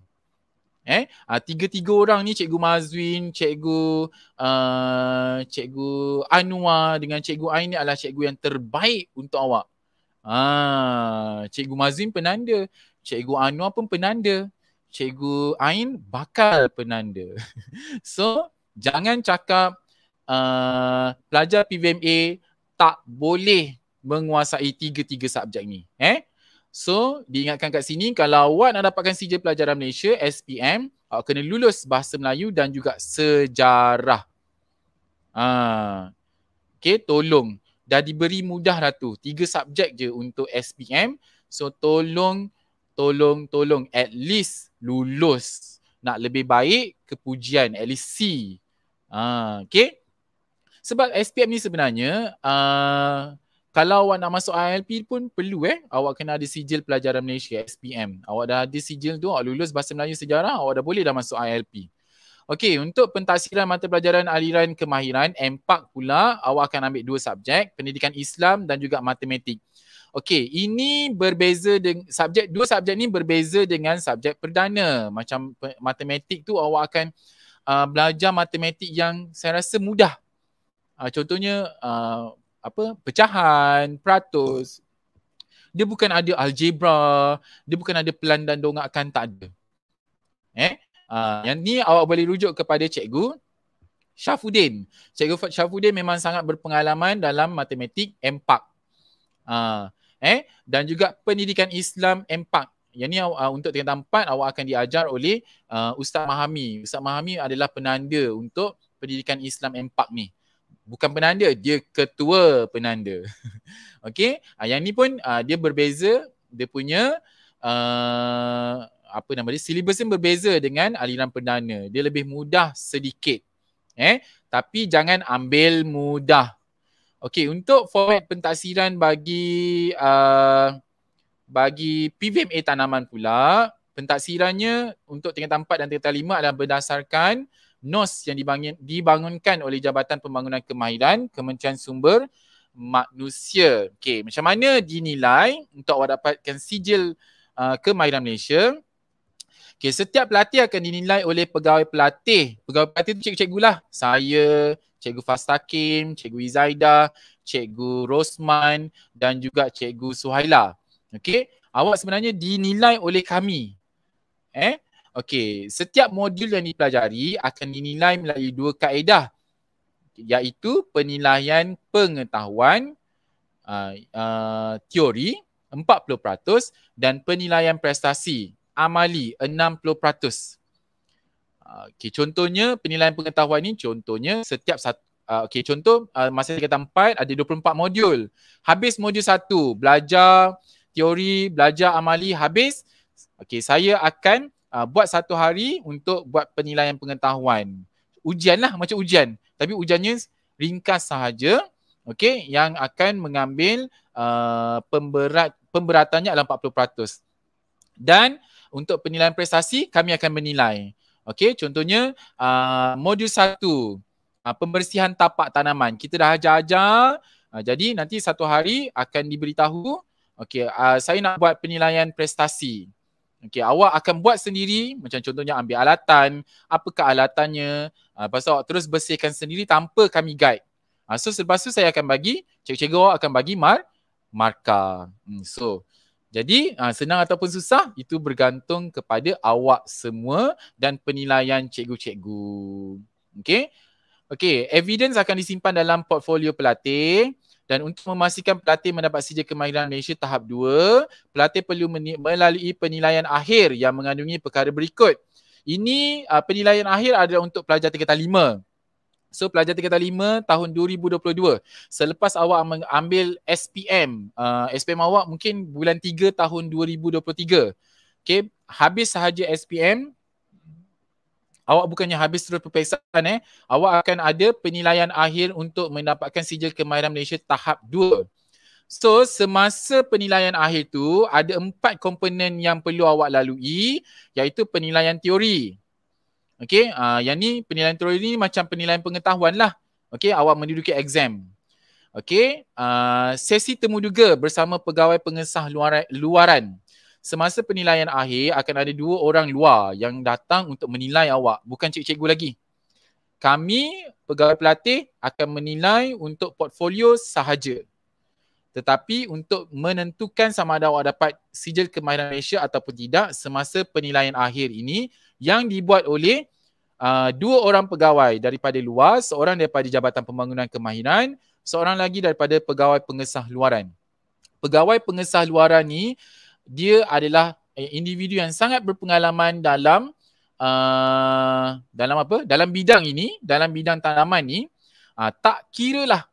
eh uh, tiga-tiga orang ni cikgu Mazwin, cikgu uh, cikgu Anua dengan cikgu Ain ni adalah cikgu yang terbaik untuk awak. Ah, cikgu Mazwin penanda, cikgu Anua pun penanda, cikgu Ain bakal penanda. so, jangan cakap uh, pelajar PVMA tak boleh menguasai tiga-tiga subjek ni, eh? So diingatkan kat sini kalau awak nak dapatkan sijil pelajaran Malaysia SPM awak kena lulus bahasa Melayu dan juga sejarah. Ha. Okay tolong dah diberi mudah dah tu. Tiga subjek je untuk SPM. So tolong tolong tolong at least lulus nak lebih baik kepujian at least C. Ha, okay. Sebab SPM ni sebenarnya uh, kalau awak nak masuk ILP pun perlu eh awak kena ada sijil pelajaran Malaysia SPM awak dah ada sijil tu awak lulus bahasa Melayu sejarah awak dah boleh dah masuk ILP Okey, untuk pentasiran mata pelajaran aliran kemahiran empat pula, awak akan ambil dua subjek, pendidikan Islam dan juga matematik. Okey, ini berbeza dengan subjek dua subjek ni berbeza dengan subjek perdana. Macam matematik tu awak akan uh, belajar matematik yang saya rasa mudah. Uh, contohnya uh, apa pecahan peratus dia bukan ada algebra dia bukan ada pelan dan Kan tak ada eh uh, yang ni awak boleh rujuk kepada cikgu Syafuddin cikgu Syafuddin memang sangat berpengalaman dalam matematik empat. uh, ah, eh dan juga pendidikan Islam empat. yang ni uh, untuk tingkatan empat awak akan diajar oleh uh, Ustaz Mahami. Ustaz Mahami adalah penanda untuk pendidikan Islam empat ni bukan penanda dia ketua penanda okey uh, yang ni pun uh, dia berbeza dia punya uh, apa nama dia silibus yang berbeza dengan aliran perdana dia lebih mudah sedikit eh tapi jangan ambil mudah okey untuk format pentaksiran bagi uh, bagi PVMA tanaman pula pentaksirannya untuk tingkatan 4 dan tingkatan 5 adalah berdasarkan NOS yang dibangunkan oleh Jabatan Pembangunan Kemahiran Kementerian Sumber Manusia. Okey, macam mana dinilai untuk awak dapatkan sijil uh, Kemahiran Malaysia? Okey, setiap pelatih akan dinilai oleh pegawai pelatih. Pegawai pelatih tu cikgu-cikgu lah. Saya, cikgu Fastakim, cikgu Izaida, cikgu Rosman dan juga cikgu Suhaila. Okey, awak sebenarnya dinilai oleh kami. Eh, Okey, setiap modul yang dipelajari akan dinilai melalui dua kaedah iaitu penilaian pengetahuan uh, uh, teori 40% dan penilaian prestasi amali 60%. Uh, okey, contohnya penilaian pengetahuan ini, contohnya setiap satu uh, okey contoh uh, masa saya kata 4 ada 24 modul. Habis modul satu belajar teori, belajar amali habis okey saya akan uh, buat satu hari untuk buat penilaian pengetahuan. Ujian lah macam ujian. Tapi ujiannya ringkas sahaja. Okay, yang akan mengambil uh, pemberat, pemberatannya adalah 40%. Dan untuk penilaian prestasi, kami akan menilai. Okay, contohnya uh, modul satu uh, pembersihan tapak tanaman. Kita dah ajar-ajar, uh, jadi nanti satu hari akan diberitahu, okay, uh, saya nak buat penilaian prestasi. Okay, awak akan buat sendiri macam contohnya ambil alatan, apakah alatannya, uh, lepas tu awak terus bersihkan sendiri tanpa kami guide. Uh, so selepas tu saya akan bagi, cikgu-cikgu awak akan bagi mar markah. Hmm, so jadi uh, senang ataupun susah itu bergantung kepada awak semua dan penilaian cikgu-cikgu. Okay. Okay, evidence akan disimpan dalam portfolio pelatih dan untuk memastikan pelatih mendapat sijil kemahiran Malaysia tahap 2, pelatih perlu melalui penilaian akhir yang mengandungi perkara berikut. Ini uh, penilaian akhir adalah untuk pelajar tingkatan 5. So pelajar tingkatan lima tahun 2022 selepas awak mengambil SPM, uh, ah, SPM awak mungkin bulan tiga tahun 2023. Okay, habis sahaja SPM, awak bukannya habis terus peperiksaan eh. Awak akan ada penilaian akhir untuk mendapatkan sijil kemahiran Malaysia tahap 2. So semasa penilaian akhir tu ada empat komponen yang perlu awak lalui iaitu penilaian teori. Okay, uh, ah, yang ni penilaian teori ni macam penilaian pengetahuan lah. Okay, awak menduduki exam. Okay, uh, ah, sesi temuduga bersama pegawai pengesah luaran. luaran semasa penilaian akhir akan ada dua orang luar yang datang untuk menilai awak bukan cikgu-cikgu lagi. Kami pegawai pelatih akan menilai untuk portfolio sahaja. Tetapi untuk menentukan sama ada awak dapat sijil kemahiran Malaysia ataupun tidak semasa penilaian akhir ini yang dibuat oleh uh, dua orang pegawai daripada luar, seorang daripada Jabatan Pembangunan Kemahiran, seorang lagi daripada pegawai pengesah luaran. Pegawai pengesah luaran ni dia adalah eh, individu yang sangat berpengalaman dalam uh, dalam apa dalam bidang ini dalam bidang tanaman ni uh, tak lah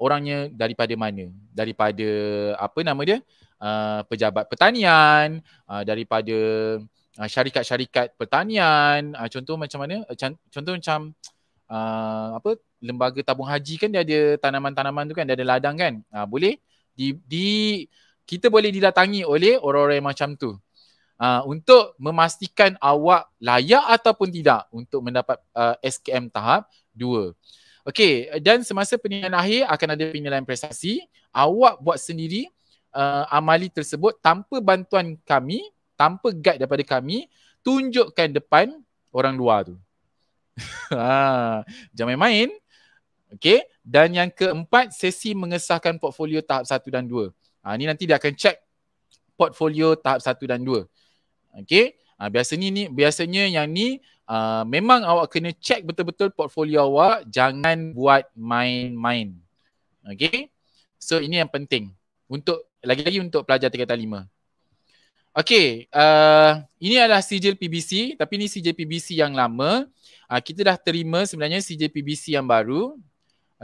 orangnya daripada mana daripada apa nama dia uh, pejabat pertanian uh, daripada uh, syarikat-syarikat pertanian uh, contoh macam mana uh, contoh macam uh, apa lembaga tabung haji kan dia ada tanaman-tanaman tu kan dia ada ladang kan uh, boleh di di kita boleh didatangi oleh orang-orang yang macam tu. Uh, untuk memastikan awak layak ataupun tidak untuk mendapat uh, ah, SKM tahap 2. Okey, dan semasa penilaian akhir akan ada penilaian prestasi. Awak buat sendiri uh, amali tersebut tanpa bantuan kami, tanpa guide daripada kami, tunjukkan depan orang luar tu. Ha, jangan main-main. Okey, dan yang keempat, sesi mengesahkan portfolio tahap 1 dan 2. Ha, ni nanti dia akan check portfolio tahap satu dan dua, Okay. Ha, biasanya ni, biasanya yang ni uh, memang awak kena check betul-betul portfolio awak. Jangan buat main-main. Okay. So ini yang penting. Untuk lagi-lagi untuk pelajar tingkatan 5. Okay, uh, ha, ini adalah sijil PBC tapi ini sijil PBC yang lama. Uh, kita dah terima sebenarnya sijil PBC yang baru.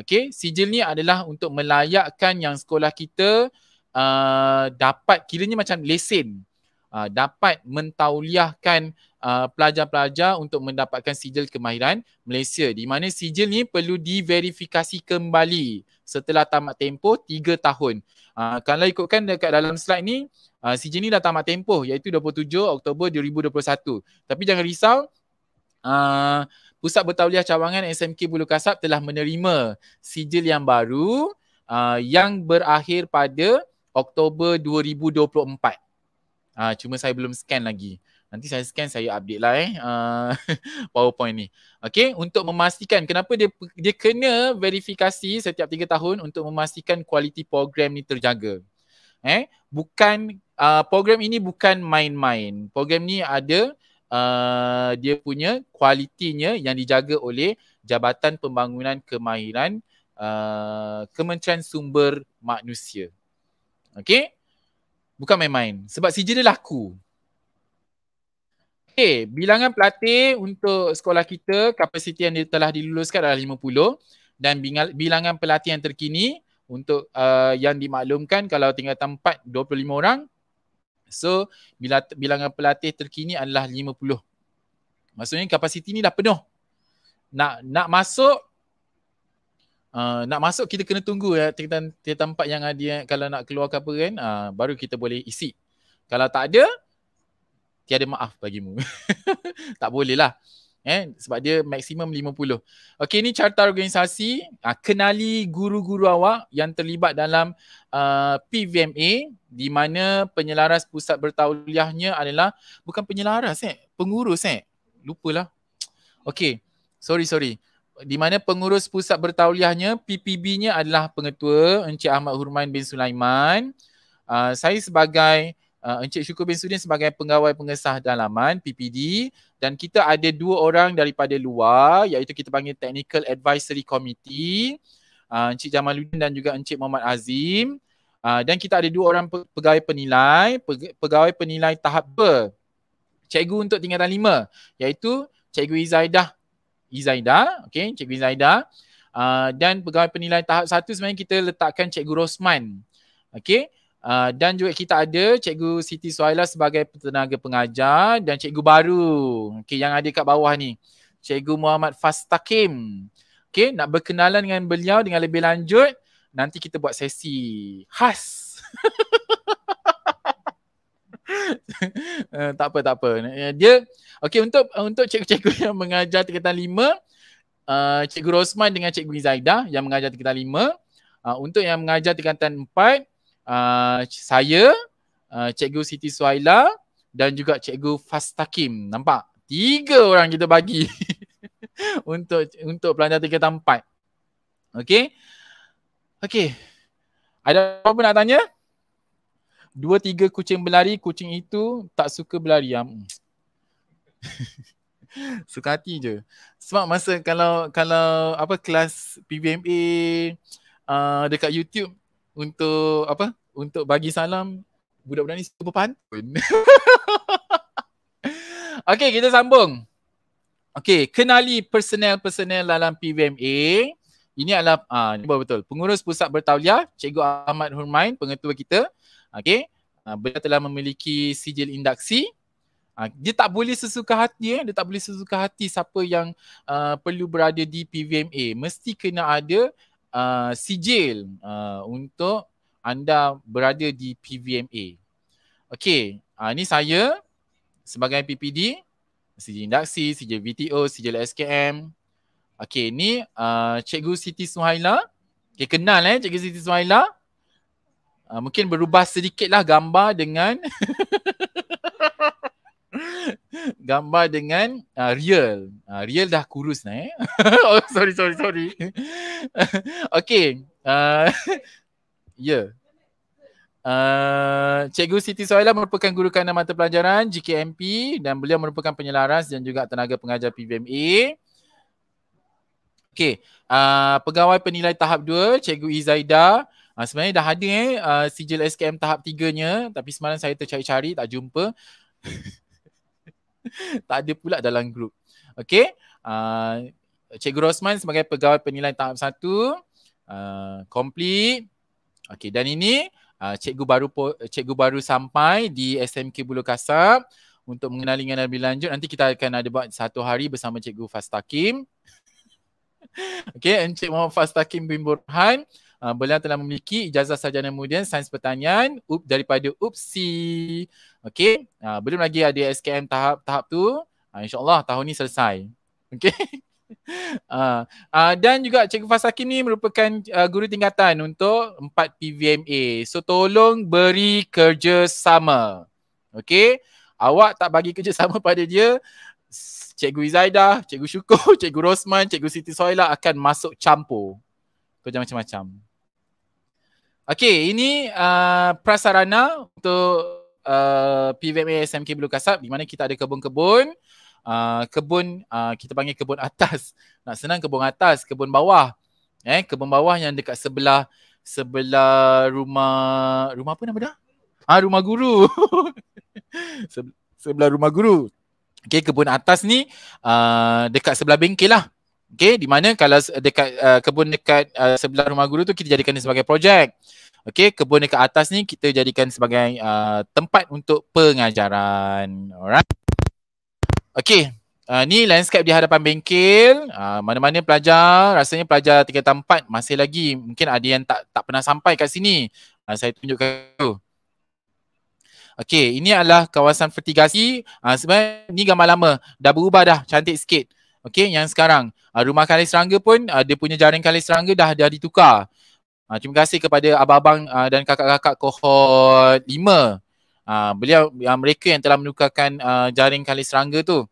Okay, sijil ni adalah untuk melayakkan yang sekolah kita uh, dapat kiranya macam lesen uh, dapat mentauliahkan uh, pelajar-pelajar untuk mendapatkan sijil kemahiran Malaysia di mana sijil ni perlu diverifikasi kembali setelah tamat tempoh tiga tahun. Uh, kalau ikutkan dekat dalam slide ni uh, sijil ni dah tamat tempoh iaitu 27 Oktober 2021. Tapi jangan risau uh, Pusat Bertauliah Cawangan SMK Bulu Kasab telah menerima sijil yang baru uh, yang berakhir pada Oktober 2024. Ah cuma saya belum scan lagi. Nanti saya scan saya update lah eh uh, PowerPoint ni. Okay untuk memastikan kenapa dia dia kena verifikasi setiap tiga tahun untuk memastikan kualiti program ni terjaga. Eh bukan uh, program ini bukan main-main. Program ni ada uh, dia punya kualitinya yang dijaga oleh Jabatan Pembangunan Kemahiran uh, Kementerian Sumber Manusia. Okay? Bukan main-main. Sebab CJ dia laku. Okay, bilangan pelatih untuk sekolah kita, kapasiti yang telah diluluskan adalah 50 dan bilangan pelatih yang terkini untuk uh, yang dimaklumkan kalau tinggal tempat 25 orang. So, bila, bilangan pelatih terkini adalah 50. Maksudnya kapasiti ni dah penuh. Nak nak masuk uh, nak masuk kita kena tunggu ya tempat tempat tempat yang ada kalau nak keluar ke apa kan uh, baru kita boleh isi kalau tak ada tiada maaf bagimu tak boleh lah eh sebab dia maksimum 50. Okey ni carta organisasi uh, kenali guru-guru awak yang terlibat dalam uh, PVMA di mana penyelaras pusat bertauliahnya adalah bukan penyelaras eh pengurus eh lupalah. Okey sorry sorry di mana pengurus pusat bertauliahnya PPB-nya adalah pengetua Encik Ahmad Hurman bin Sulaiman. Uh, saya sebagai uh, Encik Syukur bin Sudin sebagai pegawai pengesah dalaman PPD dan kita ada dua orang daripada luar iaitu kita panggil Technical Advisory Committee uh, Encik Jamaluddin dan juga Encik Muhammad Azim uh, dan kita ada dua orang pe- pegawai penilai pe- pegawai penilai tahap ber cikgu untuk tingkatan lima, iaitu cikgu Izaidah Izaida, okey Cikgu Izaida. Uh, dan pegawai penilaian tahap satu sebenarnya kita letakkan Cikgu Rosman. Okey. Uh, ah, dan juga kita ada Cikgu Siti Suhaila sebagai tenaga pengajar dan Cikgu baru okay, yang ada kat bawah ni. Cikgu Muhammad Fastakim. Okay, nak berkenalan dengan beliau dengan lebih lanjut, nanti kita buat sesi khas. uh, tak apa tak apa. Eh, dia okay untuk untuk cikgu-cikgu yang mengajar tingkatan lima, uh, cikgu Rosman dengan cikgu Zaidah yang mengajar tingkatan lima. uh, untuk yang mengajar tingkatan 4 uh, saya uh, cikgu Siti Suhaila dan juga cikgu Fastakim. Nampak? Tiga orang kita bagi untuk untuk pelajar tingkatan 4. Okay, okay. Ada apa-apa nak tanya? dua tiga kucing berlari, kucing itu tak suka berlari. Am. suka hati je. Sebab masa kalau kalau apa kelas PBMA uh, dekat YouTube untuk apa? Untuk bagi salam budak-budak ni super pantun. okay, kita sambung. Okay, kenali personel-personel dalam PBMA. Ini adalah, ah, ini betul, pengurus pusat bertauliah, Cikgu Ahmad Hurmain, pengetua kita okay, uh, ah, beliau telah memiliki sijil induksi ah, dia tak boleh sesuka hati eh dia tak boleh sesuka hati siapa yang uh, perlu berada di PVMA mesti kena ada uh, sijil uh, untuk anda berada di PVMA okey uh, ni saya sebagai PPD sijil induksi sijil VTO sijil SKM okey ni uh, cikgu Siti Suhaila okay, kenal eh cikgu Siti Suhaila Uh, mungkin berubah sedikitlah gambar dengan gambar dengan uh, real. Uh, real dah kurus ni. Eh? oh sorry sorry sorry. okay. Uh, ya. Yeah. Uh, Cikgu Siti Soila merupakan guru kanan mata pelajaran GKMP dan beliau merupakan penyelaras dan juga tenaga pengajar PBMA. Okay. uh, pegawai penilai tahap 2 Cikgu Izaida Ha, sebenarnya dah ada eh uh, ah, sijil SKM tahap 3-nya tapi semalam saya tercari-cari tak jumpa. tak ada pula dalam grup. Okay, Uh, ah, Cikgu Rosman sebagai pegawai penilai tahap satu, uh, complete. Okay, dan ini uh, cikgu baru cikgu baru sampai di SMK Bulu Kasap untuk mengenali dengan lebih lanjut nanti kita akan ada buat satu hari bersama cikgu Fastakim. Okay, Encik Muhammad Fastakim bin Burhan. Ah, beliau telah memiliki ijazah sarjana kemudian sains pertanian up, daripada UPSI. Okey, uh, belum lagi ada SKM tahap-tahap tu. Uh, InsyaAllah tahun ni selesai. Okey. Uh, uh, dan juga Cikgu Fasakim ni merupakan uh, guru tingkatan untuk 4 PVMA. So tolong beri kerjasama. Okey. Awak tak bagi kerjasama pada dia, Cikgu Izaidah, Cikgu Syukur, Cikgu Rosman, Cikgu Siti Soila akan masuk campur. Kerja macam-macam. Okay, ini uh, prasarana untuk uh, PVMA SMK Bulu Kasab di mana kita ada kebun-kebun. Uh, kebun uh, kita panggil kebun atas. Nak senang kebun atas, kebun bawah. Eh, kebun bawah yang dekat sebelah sebelah rumah rumah apa nama dia? Ah, rumah guru. sebelah rumah guru. Okay, kebun atas ni uh, dekat sebelah bengkel lah. Okay, di mana kalau dekat uh, kebun dekat uh, sebelah rumah guru tu kita jadikan sebagai projek. Okay, kebun dekat atas ni kita jadikan sebagai uh, tempat untuk pengajaran. Alright. Okay, uh, ni landscape di hadapan bengkel. Uh, mana-mana pelajar, rasanya pelajar 3 4 masih lagi. Mungkin ada yang tak tak pernah sampai kat sini. Uh, saya tunjukkan tu. Okay, ini adalah kawasan fertigasi. Uh, sebenarnya ni gambar lama. Dah berubah dah, cantik sikit. Okay yang sekarang uh, rumah kali serangga pun uh, dia punya jaring kali serangga dah dah ditukar. Uh, ah, terima kasih kepada abang-abang uh, dan kakak-kakak kohort lima. Uh, beliau uh, mereka yang telah menukarkan uh, jaring kali serangga tu.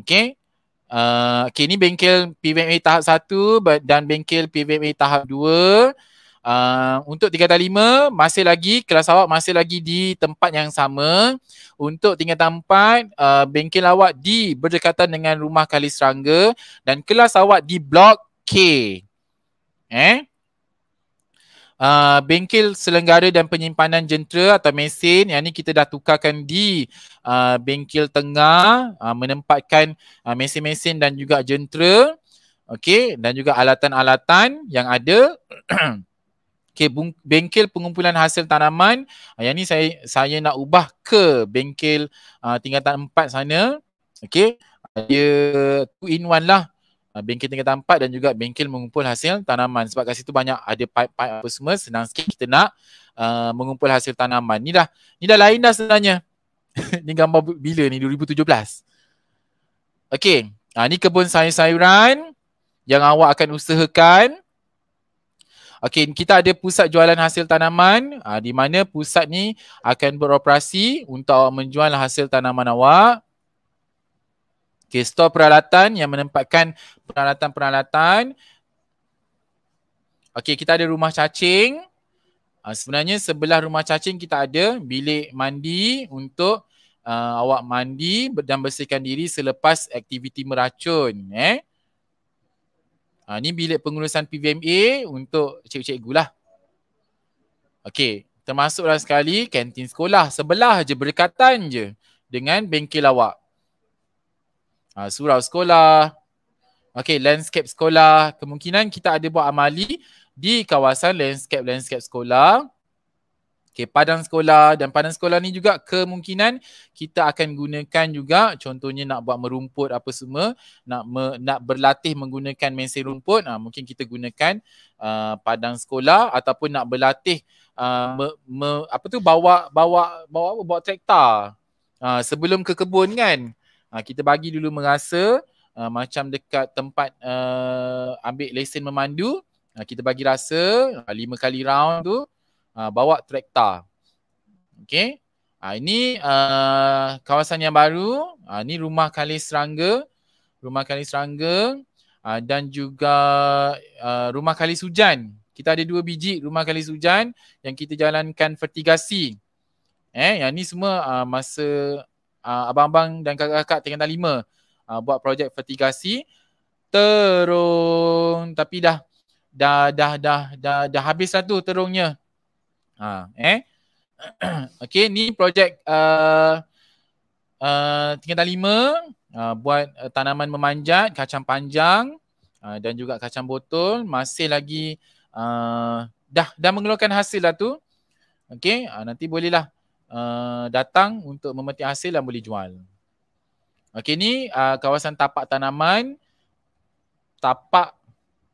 Okay. Uh, okay ni bengkel PVMA tahap satu dan bengkel PVMA tahap dua. Uh, untuk lima masih lagi kelas awak masih lagi di tempat yang sama untuk 3.4 uh, ah, bengkel awak di berdekatan dengan rumah kali serangga dan kelas awak di blok K eh uh, bengkel selenggara dan penyimpanan jentera atau mesin yang ni kita dah tukarkan di uh, bengkel tengah uh, menempatkan uh, mesin-mesin dan juga jentera okey dan juga alatan-alatan yang ada okay, bengkel pengumpulan hasil tanaman ah, yang ni saya saya nak ubah ke bengkel uh, ah, tingkatan 4 sana okey dia two in one lah uh, ah, bengkel tingkatan empat dan juga bengkel mengumpul hasil tanaman sebab kat situ banyak ada pipe-pipe apa semua senang sikit kita nak uh, mengumpul hasil tanaman ni dah ni dah lain dah sebenarnya ni gambar bila ni 2017 okey uh, ni kebun sayur-sayuran yang awak akan usahakan Okay, kita ada pusat jualan hasil tanaman uh, di mana pusat ni akan beroperasi untuk awak menjual hasil tanaman awak. Okey, stor peralatan yang menempatkan peralatan-peralatan. Okay, kita ada rumah cacing. Uh, sebenarnya sebelah rumah cacing kita ada bilik mandi untuk uh, awak mandi dan bersihkan diri selepas aktiviti meracun. Eh? Ha, ni bilik pengurusan PVMA untuk cikgu-cikgu lah. Okey, termasuklah sekali kantin sekolah. Sebelah je, berdekatan je dengan bengkel awak. Ha, surau sekolah. Okey, landscape sekolah. Kemungkinan kita ada buat amali di kawasan landscape-landscape sekolah. Okay, padang sekolah dan padang sekolah ni juga kemungkinan kita akan gunakan juga contohnya nak buat merumput apa semua, nak me, nak berlatih menggunakan mesin rumput, ha, mungkin kita gunakan uh, padang sekolah ataupun nak berlatih uh, me, me, apa tu bawa bawa bawa apa bawa traktor. Uh, sebelum ke kebun kan. Uh, kita bagi dulu merasa uh, macam dekat tempat uh, ambil lesen memandu, uh, kita bagi rasa uh, lima kali round tu. Ah, bawa traktor. okay? Ha, ah, ini uh, kawasan yang baru. Ha, ini rumah kali serangga. Rumah kali serangga ha, dan juga uh, rumah kali sujan. Kita ada dua biji rumah kali sujan yang kita jalankan vertigasi. Eh, yang ni semua uh, masa uh, abang-abang dan kakak-kakak tingkatan lima uh, buat projek vertigasi terung tapi dah dah dah dah dah, dah habis satu terungnya Ha, eh. okay, ni projek uh, uh, tingkatan lima uh, buat uh, tanaman memanjat, kacang panjang uh, dan juga kacang botol. Masih lagi uh, dah dah mengeluarkan hasil lah tu. Okay, uh, nanti bolehlah uh, datang untuk memetik hasil dan boleh jual. Okay, ni uh, kawasan tapak tanaman tapak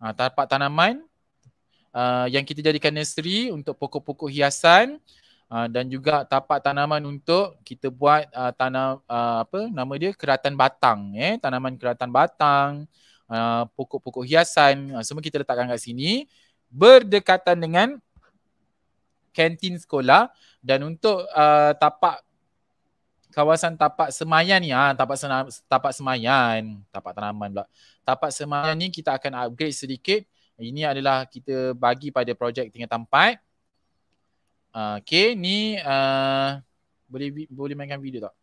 uh, tapak tanaman uh, yang kita jadikan nursery untuk pokok-pokok hiasan uh, dan juga tapak tanaman untuk kita buat uh, tanam uh, apa nama dia keratan batang eh tanaman keratan batang uh, pokok-pokok hiasan uh, semua kita letakkan kat sini berdekatan dengan kantin sekolah dan untuk uh, tapak kawasan tapak semayan ni ha, tapak senam, tapak semayan tapak tanaman pula tapak semayan ni kita akan upgrade sedikit ini adalah kita bagi pada projek tingkat tampat. Uh, ah, okay, ni uh, boleh boleh mainkan video tak?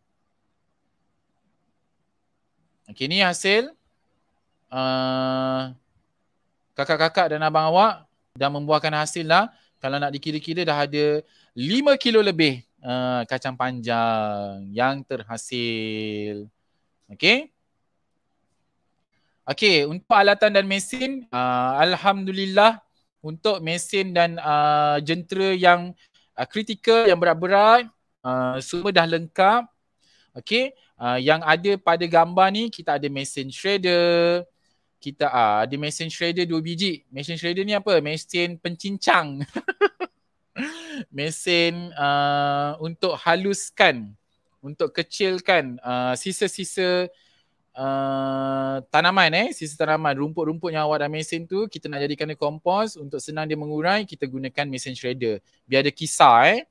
Okay, ni hasil uh, kakak-kakak dan abang awak dah membuahkan hasil lah. Kalau nak dikira-kira dah ada 5 kilo lebih uh, kacang panjang yang terhasil. Okay. Okay untuk alatan dan mesin, uh, alhamdulillah untuk mesin dan uh, jentera yang uh, kritikal yang berat-berat, uh, semua dah lengkap. Okay, uh, yang ada pada gambar ni kita ada mesin shredder. Kita uh, ada mesin shredder 2 biji. Mesin shredder ni apa? Mesin pencincang. mesin uh, untuk haluskan, untuk kecilkan uh, sisa-sisa uh, Ah, tanaman eh sisa tanaman rumput-rumput yang awak dah mesin tu kita nak jadikan dia kompos untuk senang dia mengurai kita gunakan mesin shredder biar dia kisar eh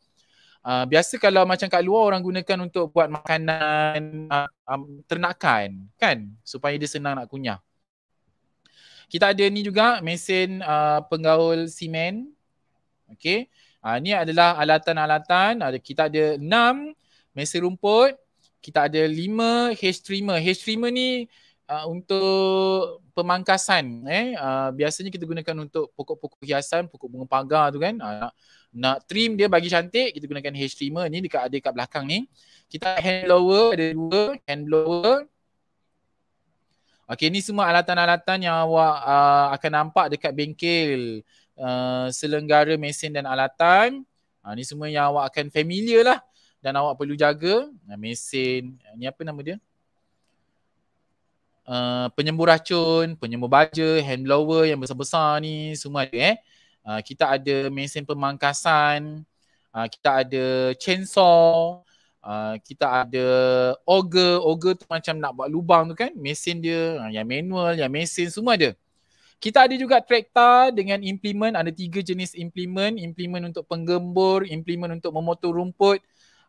Uh, biasa kalau macam kat luar orang gunakan untuk buat makanan uh, um, ternakan kan supaya dia senang nak kunyah. Kita ada ni juga mesin uh, penggaul simen. Okay. Uh, ni adalah alatan-alatan. Uh, kita ada enam mesin rumput kita ada lima H-streamer. H-streamer ni uh, untuk pemangkasan eh uh, biasanya kita gunakan untuk pokok-pokok hiasan, pokok bunga pagar tu kan. Uh, nak trim dia bagi cantik kita gunakan H-streamer ni dekat ada dekat belakang ni. Kita hand blower ada dua hand blower. Okay, ni semua alatan-alatan yang awak uh, akan nampak dekat bengkel uh, selenggara mesin dan alatan. Ha, ni semua yang awak akan familiar lah dan awak perlu jaga eh, mesin eh, ni apa nama dia uh, penyembur racun, penyembur baja, hand blower yang besar-besar ni semua ada eh. Uh, kita ada mesin pemangkasan, uh, kita ada chainsaw, uh, kita ada auger, auger tu macam nak buat lubang tu kan, mesin dia uh, yang manual, yang mesin semua ada. Kita ada juga traktor dengan implement, ada tiga jenis implement, implement untuk penggembur, implement untuk memotong rumput,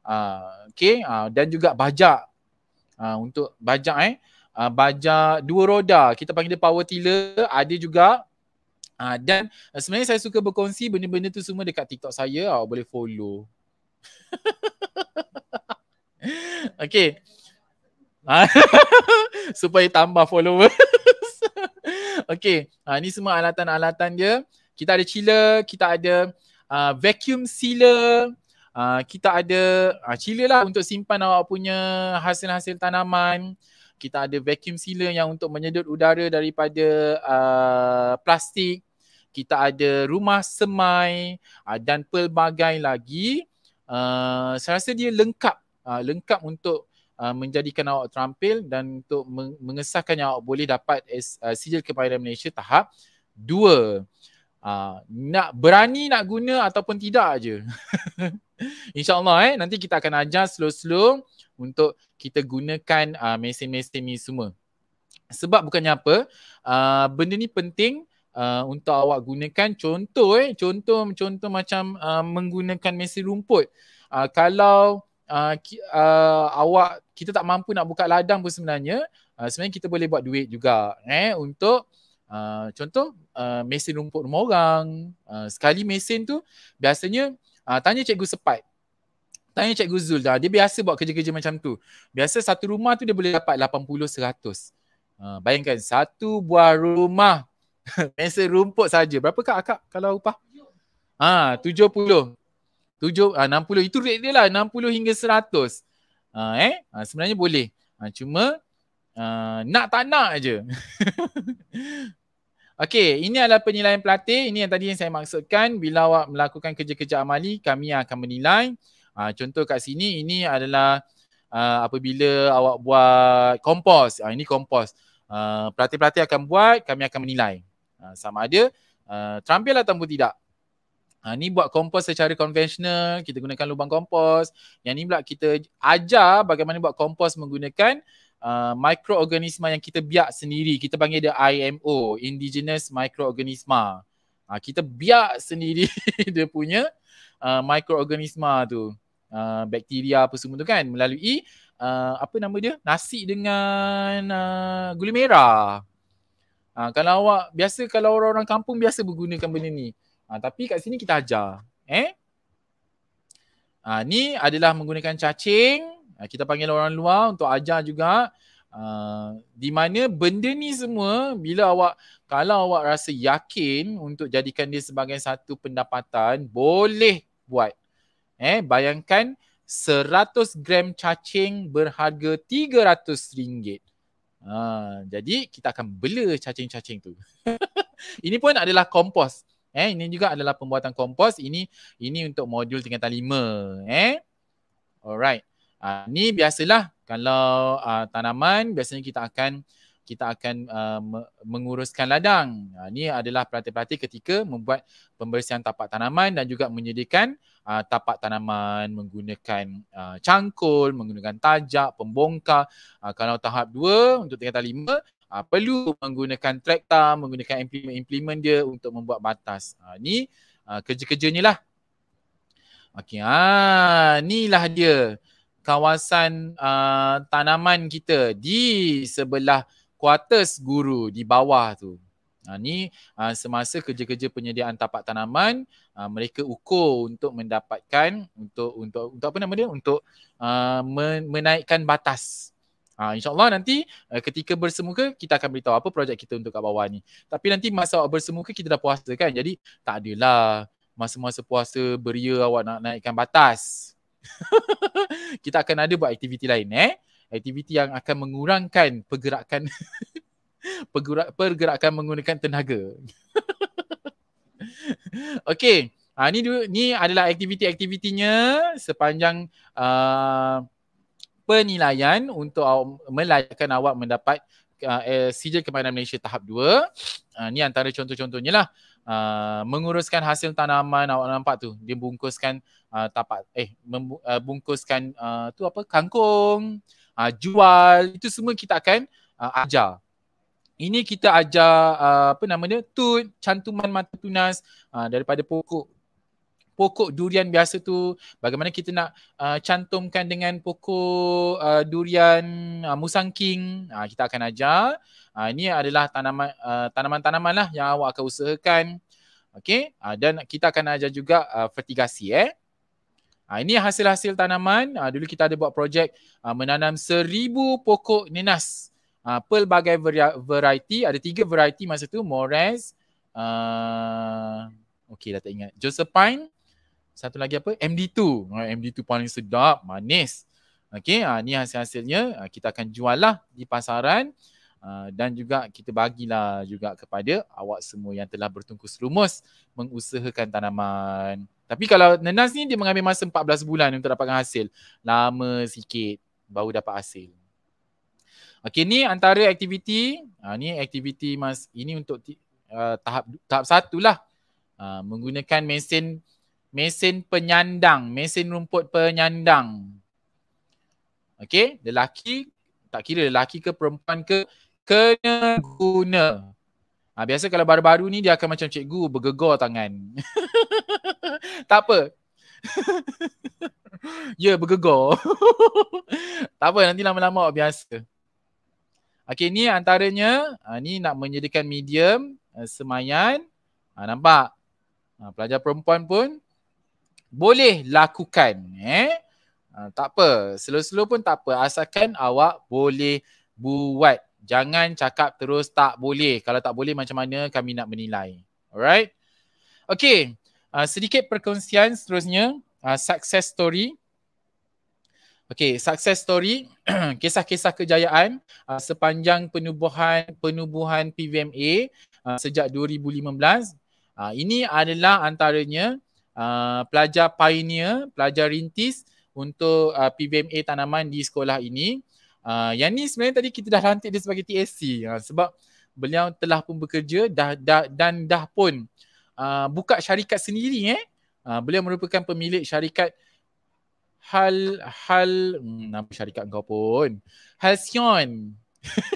Ah, okay, uh, ah, dan juga bajak uh, untuk bajak eh uh, bajak dua roda kita panggil dia power tiller ada juga uh, dan uh, sebenarnya saya suka berkongsi benda-benda tu semua dekat TikTok saya awak uh, boleh follow Okay supaya tambah follower. okay, ha, ni semua alatan-alatan dia. Kita ada chiller, kita ada uh, vacuum sealer, uh, kita ada uh, ah, chiller lah untuk simpan awak punya hasil-hasil tanaman kita ada vacuum sealer yang untuk menyedut udara daripada uh, plastik kita ada rumah semai uh, dan pelbagai lagi uh, saya rasa dia lengkap uh, lengkap untuk uh, menjadikan awak terampil dan untuk mengesahkan yang awak boleh dapat uh, sijil kepada Malaysia tahap 2 uh, nak berani nak guna ataupun tidak aje. InsyaAllah eh nanti kita akan ajar slow-slow untuk kita gunakan uh, mesin-mesin ni semua. Sebab bukannya apa, uh, benda ni penting uh, untuk awak gunakan contoh eh contoh contoh macam uh, menggunakan mesin rumput. Uh, kalau uh, uh, awak kita tak mampu nak buka ladang pun sebenarnya, uh, sebenarnya kita boleh buat duit juga eh untuk Uh, contoh uh, mesin rumput rumah orang uh, sekali mesin tu biasanya uh, tanya cikgu sepat tanya cikgu Zul dah dia biasa buat kerja-kerja macam tu biasa satu rumah tu dia boleh dapat 80 100 uh, bayangkan satu buah rumah mesin rumput saja berapa kak akak kalau upah ah uh, 70 7 uh, 60 itu rate dia lah 60 hingga 100 uh, eh uh, sebenarnya boleh uh, cuma Ah, nak tak nak aje. Okey, ini adalah penilaian pelatih. Ini yang tadi yang saya maksudkan bila awak melakukan kerja-kerja amali, kami akan menilai. Ha, contoh kat sini ini adalah uh, apabila awak buat kompos. Ha, ini kompos. Uh, pelatih-pelatih akan buat, kami akan menilai. Ha, sama ada uh, terampil atau tidak. Ha, ni buat kompos secara konvensional, kita gunakan lubang kompos. Yang ni pula kita ajar bagaimana buat kompos menggunakan uh, uh, mikroorganisma yang kita biak sendiri. Kita panggil dia IMO, Indigenous Microorganisma. Uh, kita biak sendiri dia punya uh, mikroorganisma tu. Uh, bakteria apa semua tu kan melalui uh, apa nama dia? Nasi dengan uh, gula merah. Uh, kalau awak biasa kalau orang-orang kampung biasa menggunakan benda ni. Uh, tapi kat sini kita ajar. Eh? Ha, ni adalah menggunakan cacing Ah, kita panggil orang luar untuk ajar juga uh, di mana benda ni semua bila awak kalau awak rasa yakin untuk jadikan dia sebagai satu pendapatan boleh buat eh bayangkan 100 gram cacing berharga RM300 uh, ah, jadi kita akan bela cacing-cacing tu ini pun adalah kompos Eh, ini juga adalah pembuatan kompos. Ini ini untuk modul tingkatan lima. Eh? Alright. Uh, ni biasalah kalau uh, tanaman biasanya kita akan kita akan uh, menguruskan ladang. Uh, ini adalah perhati-perhati ketika membuat pembersihan tapak tanaman dan juga menyediakan uh, tapak tanaman menggunakan uh, cangkul, menggunakan tajak, pembongkar. Uh, kalau tahap dua untuk tingkatan lima uh, perlu menggunakan traktor, menggunakan implement-implement dia untuk membuat batas. Uh, ini uh, kerja-kerjanya lah. Okey, ni lah dia kawasan uh, tanaman kita di sebelah kuartus guru di bawah tu. Ha, ni uh, semasa kerja-kerja penyediaan tapak tanaman uh, mereka ukur untuk mendapatkan untuk untuk untuk apa nama dia untuk uh, menaikkan batas. Ha, InsyaAllah nanti uh, ketika bersemuka kita akan beritahu apa projek kita untuk kat bawah ni. Tapi nanti masa awak bersemuka kita dah puasa kan. Jadi tak adalah masa-masa puasa beria awak nak naikkan batas. kita akan ada buat aktiviti lain eh aktiviti yang akan mengurangkan pergerakan pergerak, pergerakan menggunakan tenaga okey ha, ni ni adalah aktiviti-aktivitinya sepanjang uh, penilaian untuk melayakkan awak mendapat uh, eh, sijil kemahiran Malaysia tahap 2 uh, ni antara contoh-contohnya lah uh, menguruskan hasil tanaman awak nampak tu dia bungkuskan uh, tapak eh membungkuskan uh, uh, tu apa kangkung uh, jual itu semua kita akan uh, ajar ini kita ajar uh, apa nama dia tut cantuman mata tunas uh, daripada pokok pokok durian biasa tu bagaimana kita nak uh, cantumkan dengan pokok uh, durian uh, musang king uh, kita akan ajar uh, ini adalah tanaman uh, tanaman-tanaman lah yang awak akan usahakan okay? uh, ah, dan kita akan ajar juga uh, fertigasi eh Uh, ini hasil-hasil tanaman. Uh, dulu kita ada buat projek uh, menanam seribu pokok nenas. Uh, pelbagai variety. Ada tiga variety masa tu. Mores. Uh, okay dah tak ingat. Josephine satu lagi apa MD2 ah, MD2 paling sedap manis Okay, ha, ah, ni hasil-hasilnya ah, kita akan jual lah di pasaran ha, dan juga kita bagilah juga kepada awak semua yang telah bertungkus lumus mengusahakan tanaman tapi kalau nenas ni dia mengambil masa 14 bulan untuk dapatkan hasil lama sikit baru dapat hasil Okay, ni antara aktiviti ha, ni aktiviti mas ini untuk uh, tahap tahap satulah uh, menggunakan mesin mesin penyandang, mesin rumput penyandang. Okey, lelaki tak kira lelaki ke perempuan ke kena guna. Ha, biasa kalau baru-baru ni dia akan macam cikgu bergegor tangan. tak apa. ya, yeah, bergegor. tak apa, nanti lama-lama awak biasa. Okey, ni antaranya. Ha, ni nak menjadikan medium uh, semayan. Ha, nampak? Ha, pelajar perempuan pun boleh lakukan eh ha, tak apa slow-slow pun tak apa asalkan awak boleh buat jangan cakap terus tak boleh kalau tak boleh macam mana kami nak menilai alright okay ha, ah, sedikit perkongsian seterusnya ha, success story Okay, success story, kisah-kisah kejayaan uh, sepanjang penubuhan penubuhan PVMA uh, sejak 2015. Uh, ini adalah antaranya uh, pelajar pioneer, pelajar rintis untuk uh, ah, PBMA tanaman di sekolah ini. Uh, yang ni sebenarnya tadi kita dah lantik dia sebagai TSC uh, sebab beliau telah pun bekerja dah, dah, dan dah pun uh, buka syarikat sendiri eh. Uh, beliau merupakan pemilik syarikat Hal Hal hmm, nama syarikat kau pun. Halcyon.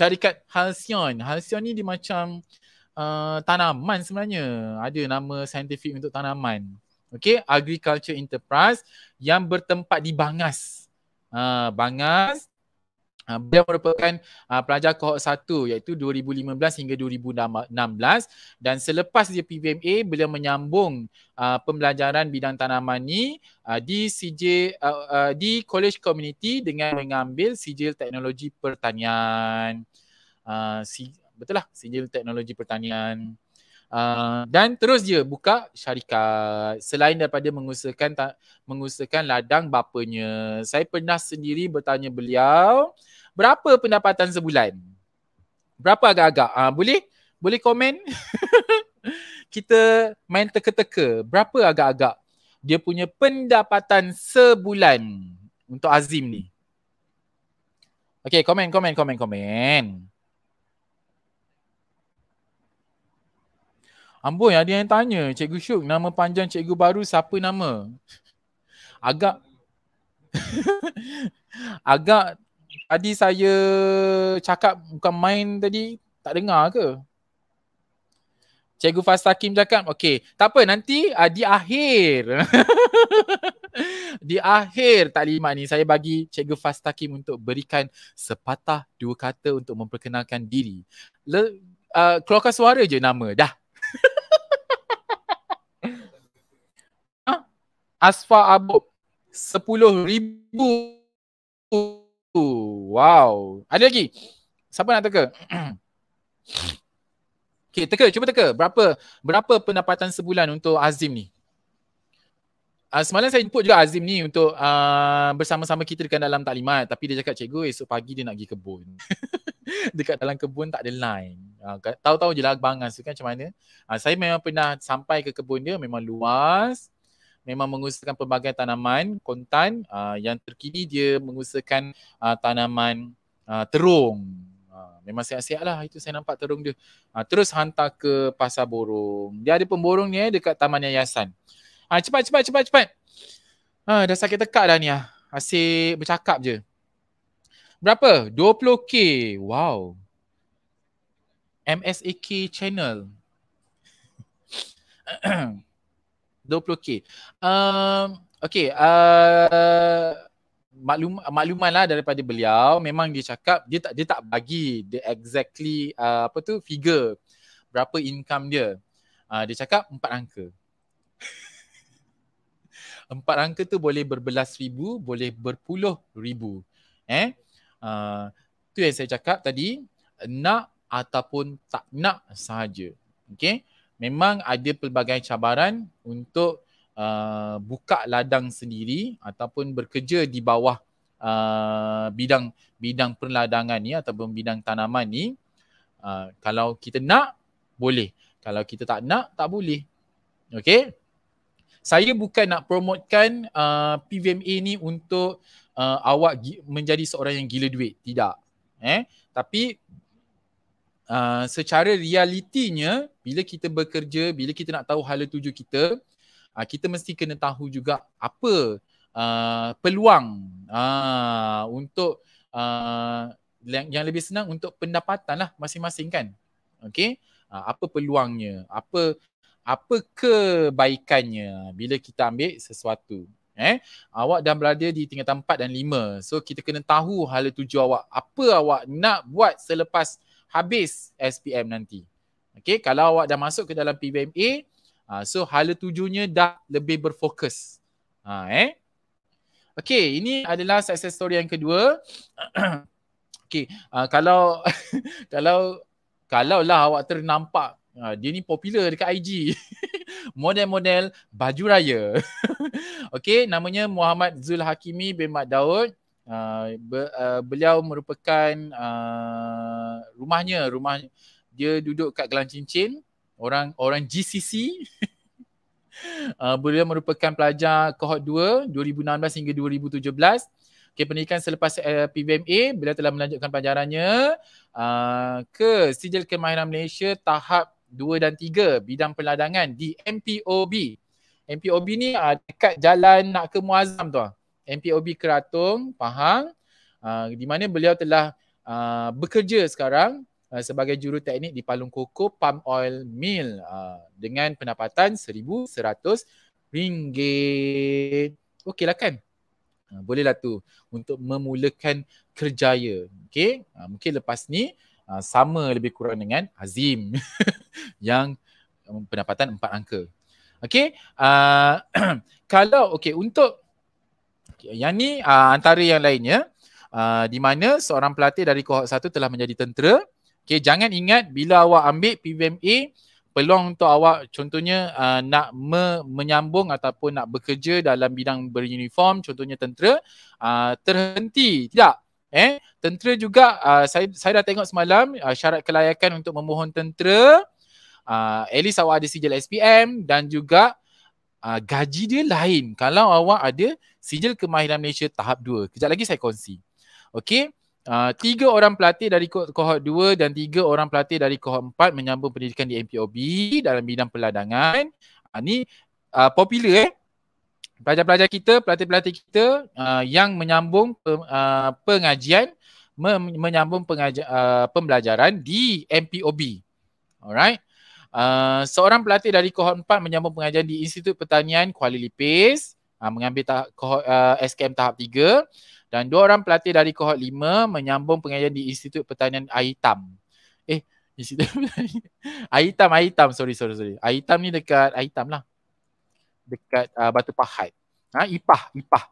syarikat Halcyon. Halcyon ni dia macam uh, Eh, tanaman sebenarnya. Ada nama saintifik untuk tanaman. Okay, agriculture enterprise yang bertempat di Bangas. Uh, Bangas eh, Beliau merupakan uh, pelajar kohort satu, iaitu 2015 hingga 2016 dan selepas dia PVMA beliau menyambung uh, pembelajaran bidang tanaman ni uh, di CJ uh, uh, di College Community dengan mengambil sijil teknologi pertanian uh, si, betul lah sijil teknologi pertanian uh, dan terus dia buka syarikat selain daripada mengusahakan mengusahakan ladang bapanya saya pernah sendiri bertanya beliau berapa pendapatan sebulan berapa agak-agak uh, boleh boleh komen kita main teka-teka berapa agak-agak dia punya pendapatan sebulan untuk Azim ni. Okay, komen, komen, komen, komen. Amboi ada yang tanya Cikgu Syuk nama panjang cikgu baru siapa nama? Agak Agak tadi saya cakap bukan main tadi tak dengar ke? Cikgu Fastakim cakap okay. tak apa nanti uh, di akhir di akhir taklimat ni saya bagi Cikgu Fastakim untuk berikan sepatah dua kata untuk memperkenalkan diri. Le, uh, keluarkan suara je nama dah. Asfa Abub ribu Wow Ada lagi? Siapa nak teka? okay teka, cuba teka Berapa berapa pendapatan sebulan untuk Azim ni? Uh, semalam saya jemput juga Azim ni untuk uh, bersama-sama kita dekat dalam taklimat tapi dia cakap cikgu esok pagi dia nak pergi kebun. dekat dalam kebun tak ada line. Uh, tahu-tahu je lah bangang kan macam mana. Uh, saya memang pernah sampai ke kebun dia memang luas memang mengusahakan pelbagai tanaman kontan uh, yang terkini dia mengusahakan uh, tanaman uh, terung Memang sihat-sihat lah. Itu saya nampak terung dia. Ha, terus hantar ke pasar borong. Dia ada pemborong ni eh, dekat Taman Yayasan. Ha, cepat, cepat, cepat, cepat. Ha, dah sakit tekak dah ni lah. Asyik bercakap je. Berapa? 20K. Wow. MSAK channel. 20k. Um, okay, uh, maklum, makluman lah daripada beliau memang dia cakap dia tak, dia tak bagi the exactly uh, apa tu figure berapa income dia. Uh, dia cakap empat angka. empat angka tu boleh berbelas ribu, boleh berpuluh ribu. Eh? Uh, tu yang saya cakap tadi, nak ataupun tak nak sahaja. Okay? memang ada pelbagai cabaran untuk uh, buka ladang sendiri ataupun bekerja di bawah uh, bidang bidang perladangan ni ataupun bidang tanaman ni uh, kalau kita nak boleh kalau kita tak nak tak boleh okey saya bukan nak promotkan uh, PVMA ni untuk uh, awak menjadi seorang yang gila duit tidak eh tapi uh, secara realitinya bila kita bekerja, bila kita nak tahu hala tuju kita, uh, kita mesti kena tahu juga apa uh, peluang uh, untuk uh, yang lebih senang untuk pendapatan lah masing-masing kan. Okay, uh, apa peluangnya, apa apa kebaikannya bila kita ambil sesuatu. Eh, awak dah berada di tingkatan 4 dan 5. So kita kena tahu hala tuju awak. Apa awak nak buat selepas habis SPM nanti. Okay, kalau awak dah masuk ke dalam PBMA, uh, ah, so hala tujuhnya dah lebih berfokus. uh, eh? Okay, ini adalah success story yang kedua. okay, uh, ah, kalau kalau kalau lah awak ternampak uh, dia ni popular dekat IG. Model-model baju raya. okay, namanya Muhammad Zul Hakimi bin Mat Daud. Uh, be, uh, beliau merupakan uh, rumahnya rumah dia duduk kat Gelang Cincin orang orang GCC uh, beliau merupakan pelajar kohort 2 2016 hingga 2017 okay, pendidikan selepas uh, eh, PBMA beliau telah melanjutkan pelajarannya uh, ke Sijil Kemahiran Malaysia tahap 2 dan 3 bidang peladangan di MPOB MPOB ni uh, dekat jalan nak ke Muazzam tu uh. MPOB Keratung, Pahang uh, di mana beliau telah uh, bekerja sekarang uh, sebagai juru teknik di Palung Koko Palm Oil Mill uh, dengan pendapatan RM1,100. Okeylah kan? Uh, bolehlah tu untuk memulakan kerjaya. Okey, uh, mungkin lepas ni uh, sama lebih kurang dengan Azim yang um, pendapatan empat angka. Okey, uh, kalau okey untuk yang ni uh, antara yang lainnya uh, di mana seorang pelatih dari kohort satu telah menjadi tentera. Okay, jangan ingat bila awak ambil PVMA peluang untuk awak contohnya uh, nak me- menyambung ataupun nak bekerja dalam bidang beruniform contohnya tentera uh, terhenti. Tidak. Eh, tentera juga uh, saya saya dah tengok semalam uh, syarat kelayakan untuk memohon tentera uh, at least awak ada sijil SPM dan juga uh, gaji dia lain kalau awak ada sijil kemahiran Malaysia tahap 2. Kejap lagi saya kongsi. Okey, uh, tiga orang pelatih dari kohort 2 dan tiga orang pelatih dari kohort 4 menyambung pendidikan di MPOB dalam bidang peladangan. Uh, ni uh, popular eh. Pelajar-pelajar kita, pelatih-pelatih kita uh, yang menyambung uh, pengajian me- menyambung pengaja- uh, pembelajaran di MPOB. Alright. Uh, seorang pelatih dari kohort 4 menyambung pengajian di Institut Pertanian Kuala Lipis uh, mengambil tah- kohort, uh, ah, SKM tahap 3 dan dua orang pelatih dari kohort 5 menyambung pengajian di Institut Pertanian Aitam. Eh, Institut Pertanian. Aitam, Aitam. Sorry, sorry, sorry. Aitam ni dekat Aitam lah. Dekat uh, Batu Pahat. Ha, Ipah, Ipah.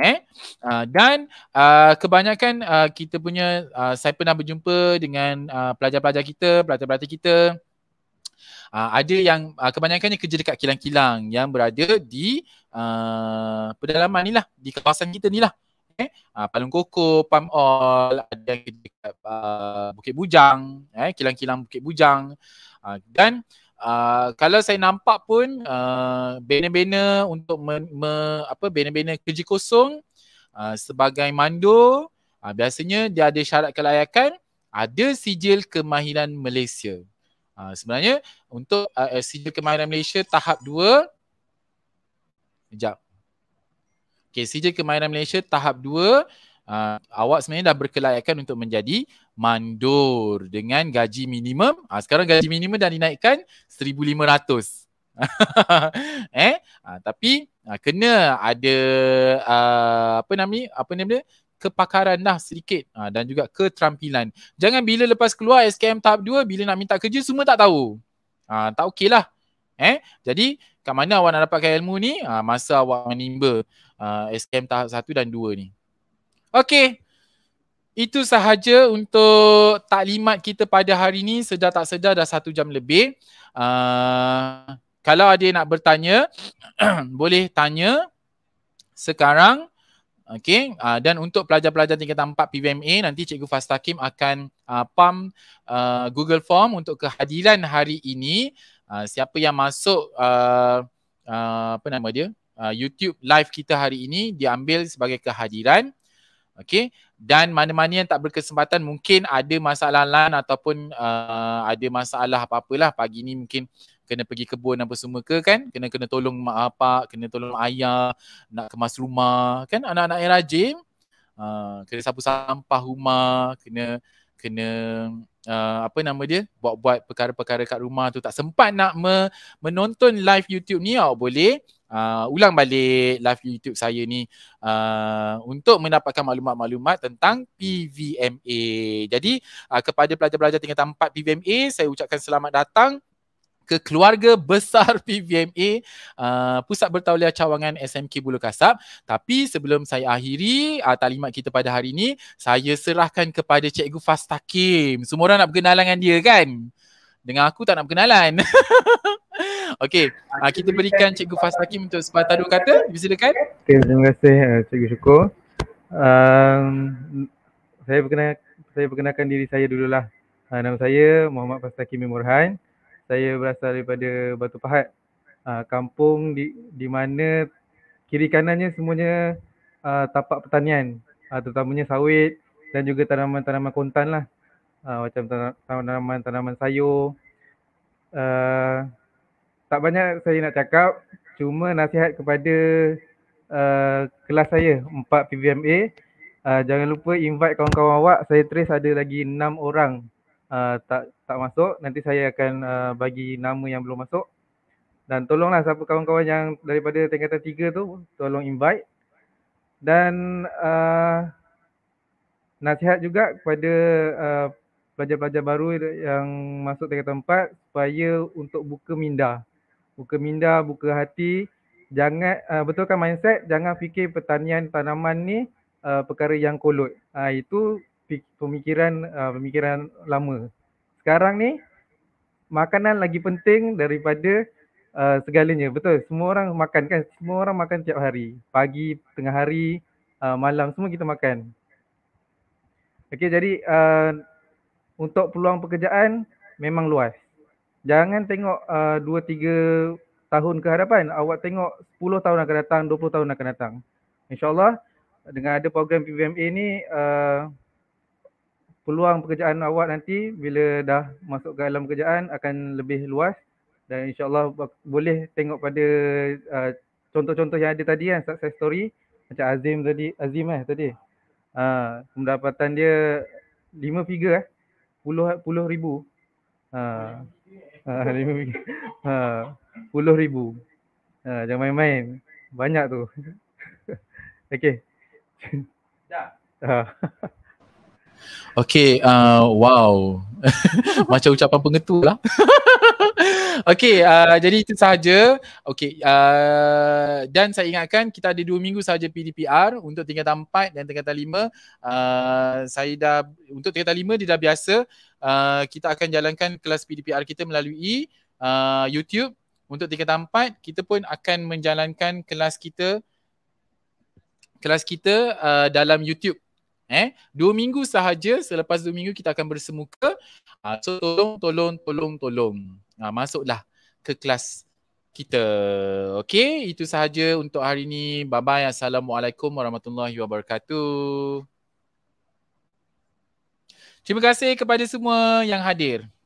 Eh? Uh, dan uh, kebanyakan uh, kita punya, uh, saya pernah berjumpa dengan uh, pelajar-pelajar kita, pelatih-pelatih kita uh, ada yang uh, kebanyakannya kerja dekat kilang-kilang yang berada di uh, pedalaman ni lah di kawasan kita ni lah eh? uh, Palung Koko, Palm Oil, ada yang kerja dekat uh, Bukit Bujang eh? kilang-kilang Bukit Bujang uh, dan Uh, kalau saya nampak pun uh, benar bena untuk me, me, apa benar-benar kerja kosong uh, sebagai mandor uh, biasanya dia ada syarat kelayakan ada sijil kemahiran Malaysia Ha, sebenarnya untuk uh, uh SCG Kemahiran Malaysia tahap 2 Sekejap Okay, SCG Kemahiran Malaysia tahap 2 uh, Awak sebenarnya dah berkelayakan untuk menjadi mandor dengan gaji minimum ha, Sekarang gaji minimum dah dinaikkan RM1,500 eh ha, tapi ha, kena ada uh, apa nama ni apa nama dia kepakaran dah sedikit ha, dan juga keterampilan. Jangan bila lepas keluar SKM tahap 2, bila nak minta kerja semua tak tahu. Ha, tak okey lah. Eh? Jadi kat mana awak nak dapatkan ilmu ni? Ha, masa awak menimba ha, SKM tahap 1 dan 2 ni. Okey. Itu sahaja untuk taklimat kita pada hari ini Sedar tak sedar dah satu jam lebih. Uh, kalau ada nak bertanya, boleh tanya sekarang Okay. Uh, ah, dan untuk pelajar-pelajar tingkatan 4 PVMA nanti Cikgu Fastakim akan uh, ah, pam uh, Google Form untuk kehadiran hari ini. Uh, siapa yang masuk uh, uh, apa nama dia? Uh, YouTube live kita hari ini diambil sebagai kehadiran. Okay. Dan mana-mana yang tak berkesempatan mungkin ada masalah lain ataupun uh, ada masalah apa-apalah pagi ni mungkin kena pergi kebun apa semua ke kan kena kena tolong mak apa kena tolong ayah nak kemas rumah kan anak-anak yang rajin uh, kena sapu sampah rumah kena kena uh, apa nama dia buat-buat perkara-perkara kat rumah tu tak sempat nak me- menonton live YouTube ni awak boleh Uh, ulang balik live YouTube saya ni uh, untuk mendapatkan maklumat-maklumat tentang PVMA. Jadi uh, kepada pelajar-pelajar tingkatan 4 PVMA, saya ucapkan selamat datang ke keluarga besar PVMA uh, Pusat Bertauliah Cawangan SMK Bulu Kasab tapi sebelum saya akhiri uh, talimat kita pada hari ini saya serahkan kepada Cikgu Fastakim semua orang nak berkenalan dengan dia kan dengan aku tak nak berkenalan Okay. uh, kita berikan Cikgu Fastakim untuk sepatah dua kata. Silakan. Okay, terima kasih eh, Cikgu Syukur. Um, saya, berkenalkan, saya perkenalkan diri saya dululah. Uh, nama saya Muhammad Fastakim Imurhan. Uh, saya berasal daripada Batu Pahat uh, kampung di di mana kiri kanannya semuanya uh, tapak pertanian uh, terutamanya sawit dan juga tanaman-tanaman kontan lah uh, macam tanaman-tanaman sayur uh, tak banyak saya nak cakap cuma nasihat kepada uh, kelas saya 4 PBMA uh, jangan lupa invite kawan-kawan awak saya trace ada lagi 6 orang uh, tak tak masuk nanti saya akan uh, bagi nama yang belum masuk dan tolonglah siapa kawan-kawan yang daripada tingkatan tiga tu tolong invite dan uh, nasihat juga kepada uh, pelajar-pelajar baru yang masuk tingkatan empat, supaya untuk buka minda buka minda buka hati jangan uh, betulkan mindset jangan fikir pertanian tanaman ni uh, perkara yang kolot uh, ah, itu pemikiran uh, pemikiran lama. Sekarang ni makanan lagi penting daripada uh, segalanya. Betul. Semua orang makan kan? Semua orang makan setiap hari. Pagi, tengah hari, uh, malam semua kita makan. Okey, jadi uh, untuk peluang pekerjaan memang luas. Jangan tengok uh, 2 3 tahun ke hadapan. Awak tengok 10 tahun akan datang, 20 tahun akan datang. InsyaAllah dengan ada program PBMA ni uh, peluang pekerjaan awak nanti bila dah masuk ke dalam pekerjaan akan lebih luas dan insyaAllah boleh tengok pada uh, contoh-contoh yang ada tadi kan success story macam Azim tadi, Azim eh tadi uh, pendapatan dia lima figure eh puluh, puluh ribu uh, uh, lima figure uh, puluh ribu uh, jangan main-main banyak tu okay dah uh. Okay, uh, wow. Macam ucapan pengetu lah. okay, uh, jadi itu sahaja. Okay, uh, dan saya ingatkan kita ada dua minggu sahaja PDPR untuk tingkatan empat dan tingkatan lima. Uh, saya dah, untuk tingkatan lima dia dah biasa. Uh, kita akan jalankan kelas PDPR kita melalui uh, YouTube. Untuk tingkatan empat, kita pun akan menjalankan kelas kita kelas kita uh, dalam YouTube eh dua minggu sahaja selepas dua minggu kita akan bersemuka uh, so tolong tolong tolong tolong uh, masuklah ke kelas kita okey itu sahaja untuk hari ini bye bye assalamualaikum warahmatullahi wabarakatuh terima kasih kepada semua yang hadir